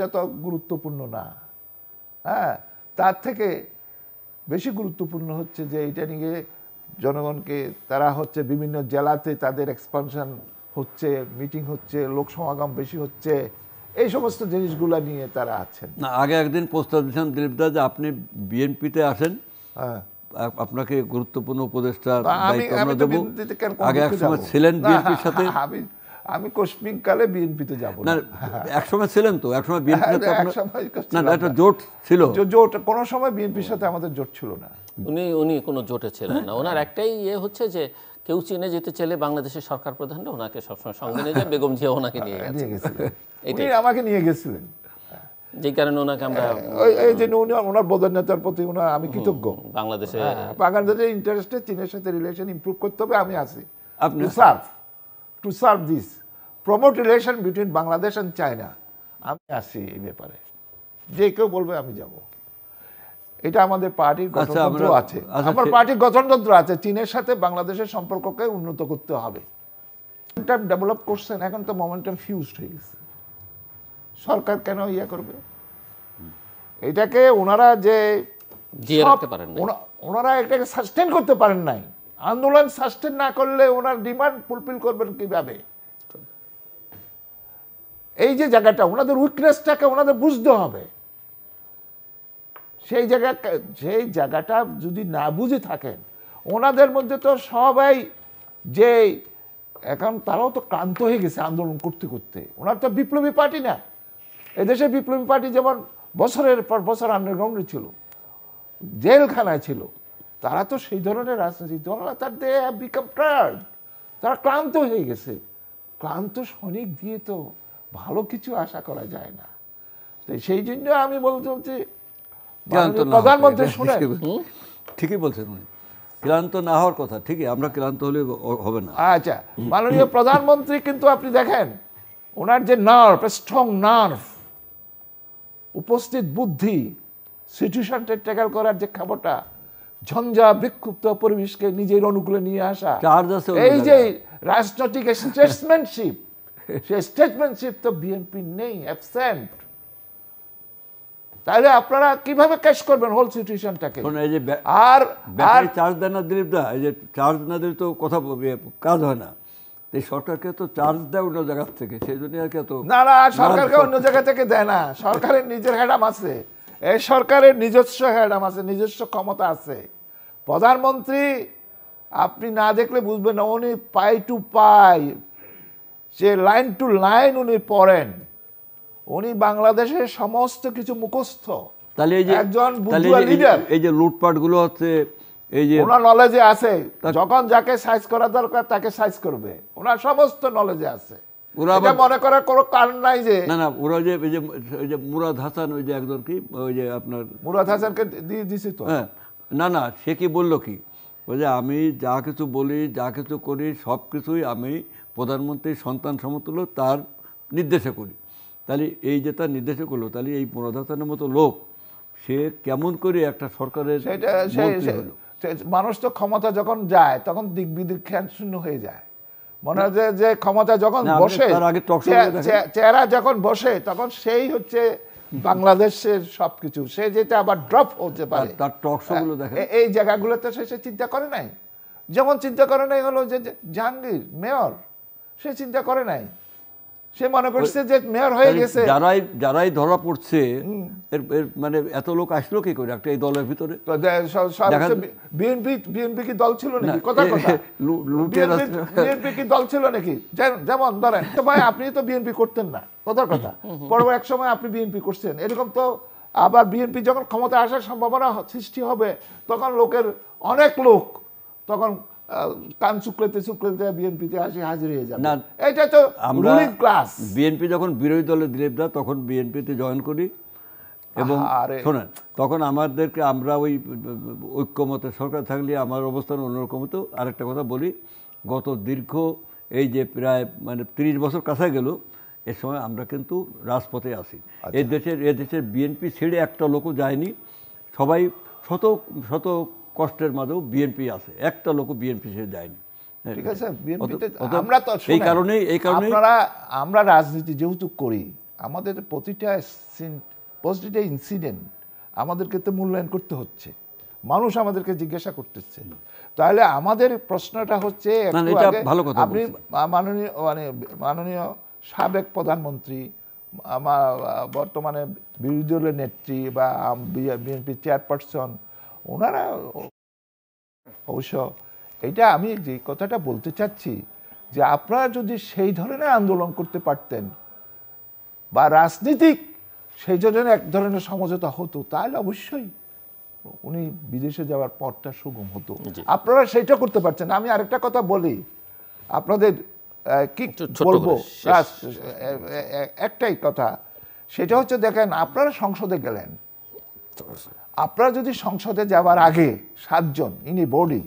যত গুরুত্বপূর্ণ না হ্যাঁ তার থেকে বেশি গুরুত্বপূর্ণ হচ্ছে যে এটা নিয়ে জনগণকে তারা হচ্ছে বিভিন্ন জেলাতে তাদের এক্সপানশন হচ্ছে মিটিং হচ্ছে লোক সমাগম বেশি হচ্ছে এই সমস্ত জিনিসগুলো নিয়ে তারা আছেন না আগে একদিন প্রস্তাব দিয়েছেন দিলীপ দা যে আপনি বিএনপিতে আসেন হ্যাঁ আপনাকে গুরুত্বপূর্ণ উপদেষ্টা আগে এক সময় ছিলেন বিএনপির সাথে আমি কালে বিএনপিতে যাব না এক সময় ছিলেন তো এক সময় বিএনপি হ্যাঁ, এক সময় না একটা জোট ছিল জোট কোনো সময় বিএনপির সাথে আমাদের জোট ছিল না উনি উনি কোনো জোটে ছিলেন না ওনার একটাই ইয়ে হচ্ছে যে কেউ চীনে যেতে চাইলে বাংলাদেশের সরকার প্রধানরা ওনাকে সবসময় সঙ্গে নিয়ে যায় বেগম জিয়া ওনাকে হ্যাঁ, নিয়ে গেছিলেন এটাই আমাকে নিয়ে গেছিলেন যে কারণে ওনাকে আমরা এই যে উনি ওনার নেতার প্রতি ওনার আমি কৃতজ্ঞ বাংলাদেশে হ্যাঁ, বাংলাদেশের ইন্টারেস্টে চীনের সাথে রিলেশন ইমপ্রুভ করতে হবে আমি আছি আপনি সাফ to serve this promote relation between Bangladesh and China আমি আসি এই ব্যাপারে যে কেউ বলবে আমি যাব এটা আমাদের পার্টির আচ্ছা, গঠনতন্ত্র আছে আচ্ছা, আমার পার্টির গঠনতন্ত্র আছে চীনের সাথে বাংলাদেশের সম্পর্ককে উন্নত করতে হবে মোমেন্টাম ডেভেলপ করছেন এখন তো মোমেন্টাম ফিউজড হয়ে গেছে সরকার কেন ইয়ে করবে এটাকে ওনারা যে ওনারা এটাকে সাস্টেন করতে পারেন নাই আন্দোলন সাস্টেন না করলে ওনার ডিমান্ড ফুলফিল করবেন কিভাবে এই যে জায়গাটা ওনাদের উইকনেসটাকে ওনাদের বুঝতে হবে সেই জায়গা সেই জায়গাটা যদি না বুঝে থাকেন ওনাদের মধ্যে তো সবাই যে এখন তারাও তো ক্লান্ত হয়ে গেছে আন্দোলন করতে করতে ওনার তো বিপ্লবী পার্টি না এদেশে বিপ্লবী পার্টি যেমন বছরের পর বছর আন্ডারগ্রাউন্ডে ছিল জেলখানায় ছিল তারা তো সেই ধরনের রাজনীতি দলরা তার দে তারা ক্লান্ত হয়ে গেছে ক্লান্ত সৈনিক দিয়ে তো ভালো কিছু আশা করা যায় না তাই সেই জন্য আমি বলতাম যে প্রধানমন্ত্রী শুনে ঠিকই বলছেন উনি ক্লান্ত না হওয়ার কথা ঠিকই আমরা ক্লান্ত হলে হবে না আচ্ছা মাননীয় প্রধানমন্ত্রী কিন্তু আপনি দেখেন ওনার যে নার্ভ স্ট্রং নার্ভ উপস্থিত বুদ্ধি সিচুয়েশনটা টেকল করার যে খাবারটা ঝঞ্ঝা বিক্ষুব্ধ পরিবেশকে নিজের অনুকূলে নিয়ে আসা এই যে রাজনৈতিক স্টেটসম্যানশিপ সে স্টেটসম্যানশিপ তো বিএনপি নেই অ্যাবসেন্ট তাহলে আপনারা কিভাবে ক্যাশ করবেন হোল সিচুয়েশনটাকে আর আর চার্জ দিলীপ দা এই যে চার্জ না দিলে তো কথা কাজ হয় না এই সরকারকে তো চার্জ দেয় অন্য জায়গার থেকে সেই জন্য আর কি তো না না সরকারকে অন্য জায়গা থেকে দেয় না সরকারের নিজের হ্যাডাম আছে এই সরকারের নিজস্ব হ্যাডাম আছে নিজস্ব ক্ষমতা আছে প্রধানমন্ত্রী আপনি না দেখলে বুঝবেন না উনি পাই টু পাই যে লাইন টু লাইন উনি পড়েন উনি বাংলাদেশের সমস্ত কিছু মুখস্থ তাহলে এই যে একজন লিডার এই যে লুটপাট গুলো হচ্ছে এই যে ওনার নলেজে আছে যখন যাকে সাইজ করা দরকার তাকে সাইজ করবে ওনার সমস্ত নলেজে আছে ওরা মনে করার কোনো কারণ নাই যে না না ওরা যে ওই যে ওই যে মুরাদ হাসান ওই যে একজন কি ওই যে আপনার মুরাদ হাসানকে দিয়ে দিছে তো হ্যাঁ না না সে কি বললো কি ওই যে আমি যা কিছু বলি যা কিছু করি সব কিছুই আমি প্রধানমন্ত্রীর সন্তান সমতুল্য তার নির্দেশে করি তাহলে এই যে তার নির্দেশে করলো তাহলে এই মুরাদ হাসানের মতো লোক সে কেমন করে একটা সরকারের সেটা মানুষ তো ক্ষমতা যখন যায় তখন দিক বিদিক শূন্য হয়ে যায় মনে হয় যে ক্ষমতা যখন বসে চেহারা যখন বসে তখন সেই হচ্ছে বাংলাদেশের সবকিছু সে যেটা আবার ড্রপ হতে পারে তার টক দেখে এই জায়গাগুলোতে সে সে চিন্তা করে নাই যেমন চিন্তা করে নাই হলো যে জাহাঙ্গীর মেয়র সে চিন্তা করে নাই সে মনে করছে যে মেয়র হয়ে গেছে যারাই যারাই ধরা পড়ছে এর মানে এত লোক আসলো কি করে একটা এই দলের ভিতরে বিএনপি বিএনপি কি দল ছিল নাকি কথা কথা বিএনপি কি দল ছিল নাকি যেমন ধরেন তো ভাই আপনি তো বিএনপি করতেন না কথার কথা পরব এক সময় আপনি বিএনপি করছেন এরকম তো আবার বিএনপি যখন ক্ষমতা আসার সম্ভাবনা সৃষ্টি হবে তখন লোকের অনেক লোক তখন কান চুকলেতে চুকলেতে বিএনপিতে আসে হাজির হয়ে যাবে না এটা তো রুলিং ক্লাস বিএনপি যখন বিরোধী দলে দিলীপ দা তখন বিএনপিতে জয়েন করি এবং শোনেন তখন আমাদেরকে আমরা ওই ঐক্যমত সরকার থাকলে আমার অবস্থান অন্যরকম হতো আরেকটা কথা বলি গত দীর্ঘ এই যে প্রায় মানে তিরিশ বছর কাছে গেল এ সময় আমরা কিন্তু রাজপথে আসি আচ্ছা। এ দেশের এ দেশের বিএনপি ছেড়ে একটা লোকও যায়নি সবাই শত শত কষ্টের মাঝেও বিএনপি আছে একটা লোক বিএনপি সে দেয়নি হ্যাঁ, ঠিক আছে হ্যাঁ। এই কারণে এই আমরা রাজনীতি যেহেতু করি আমাদের প্রতিটা প্রতিটা ইনসিডেন্ট আমাদেরকে তো মূল্যায়ন করতে হচ্ছে মানুষ আমাদেরকে জিজ্ঞাসা করতেছে তাহলে আমাদের প্রশ্নটা হচ্ছে আপনি মাননীয় মানে মাননীয় সাবেক প্রধানমন্ত্রী বর্তমানে বিরোধী দলের নেত্রী বা বিএনপি চেয়ারপারসন ওনারা অবশ্য এটা আমি যে কথাটা বলতে চাচ্ছি যে আপনারা যদি সেই ধরনের আন্দোলন করতে পারতেন বা রাজনীতিক সেই জন্য এক ধরনের সমঝোতা হতো তাহলে অবশ্যই উনি বিদেশে যাওয়ার পথটা সুগম হতো আপনারা সেটা করতে পারছেন আমি আরেকটা কথা বলি আপনাদের কি বলবো একটাই কথা সেটা হচ্ছে দেখেন আপনারা সংসদে গেলেন আপনারা যদি সংসদে যাওয়ার আগে সাতজন ইনি বডি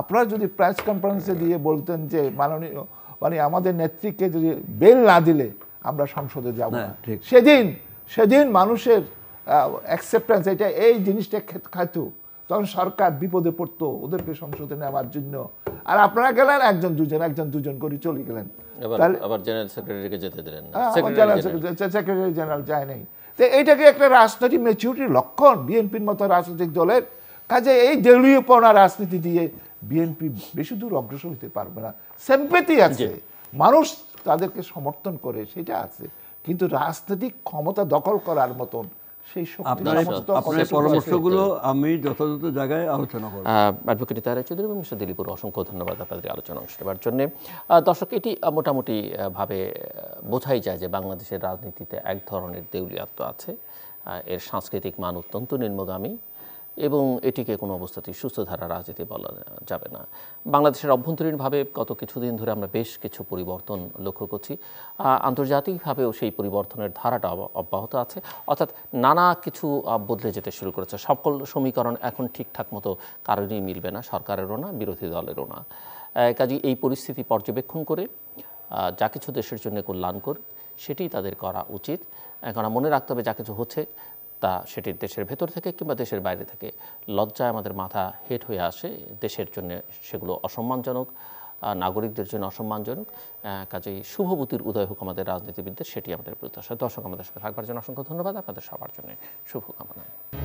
আপনারা যদি প্রেস হ্যাঁ। কনফারেন্সে দিয়ে বলতেন যে মাননীয় মানে আমাদের নেত্রীকে যদি বেল না দিলে আমরা সংসদে যাব হ্যাঁ, না সেদিন সেদিন মানুষের অ্যাকসেপ্টেন্স এটা এই জিনিসটা খাইতো তখন সরকার বিপদে পড়তো ওদেরকে সংসদে নেওয়ার জন্য আর আপনারা গেলেন একজন দুজন একজন দুজন করে চলে গেলেন আবার জেনারেল সেক্রেটারিকে যেতে দিলেন না সেক্রেটারি হ্যাঁ, জেনারেল যায় নাই তো এইটাকে একটা রাজনৈতিক মেচিউরিটির লক্ষণ বিএনপির মতো রাজনৈতিক দলের কাজে এই দেউলীয়পনা রাজনীতি দিয়ে বিএনপি বেশি দূর অগ্রসর হতে পারবে না সেম্পেতি আছে মানুষ তাদেরকে সমর্থন করে সেটা আছে কিন্তু রাজনৈতিক ক্ষমতা দখল করার মতন অসংখ্য ধন্যবাদ আপনাদের আলোচনা এটি মোটামুটি ভাবে বোঝাই যায় যে বাংলাদেশের রাজনীতিতে এক ধরনের দেউলিয়াত্ম আছে এর সাংস্কৃতিক মান অত্যন্ত নিম্নগামী এবং এটিকে কোনো অবস্থাতেই সুস্থ ধারা রাজনীতি বলা যাবে না বাংলাদেশের অভ্যন্তরীণভাবে গত কিছুদিন ধরে আমরা বেশ কিছু পরিবর্তন লক্ষ্য করছি আন্তর্জাতিকভাবেও সেই পরিবর্তনের ধারাটা অব্যাহত আছে অর্থাৎ নানা কিছু বদলে যেতে শুরু করেছে সকল সমীকরণ এখন ঠিকঠাক মতো কারণেই মিলবে না সরকারেরও না বিরোধী দলেরও না কাজে এই পরিস্থিতি পর্যবেক্ষণ করে যা কিছু দেশের জন্য কল্যাণকর সেটি তাদের করা উচিত এখন মনে রাখতে হবে যা কিছু হচ্ছে তা সেটি দেশের ভেতর থেকে কিংবা দেশের বাইরে থেকে লজ্জায় আমাদের মাথা হেট হয়ে আসে দেশের জন্য সেগুলো অসম্মানজনক নাগরিকদের জন্য অসম্মানজনক কাজেই শুভবুতির উদয় হোক আমাদের রাজনীতিবিদদের সেটি আমাদের প্রত্যাশা দর্শক আমাদের সাথে থাকবার জন্য অসংখ্য ধন্যবাদ আপনাদের সবার জন্য শুভকামনা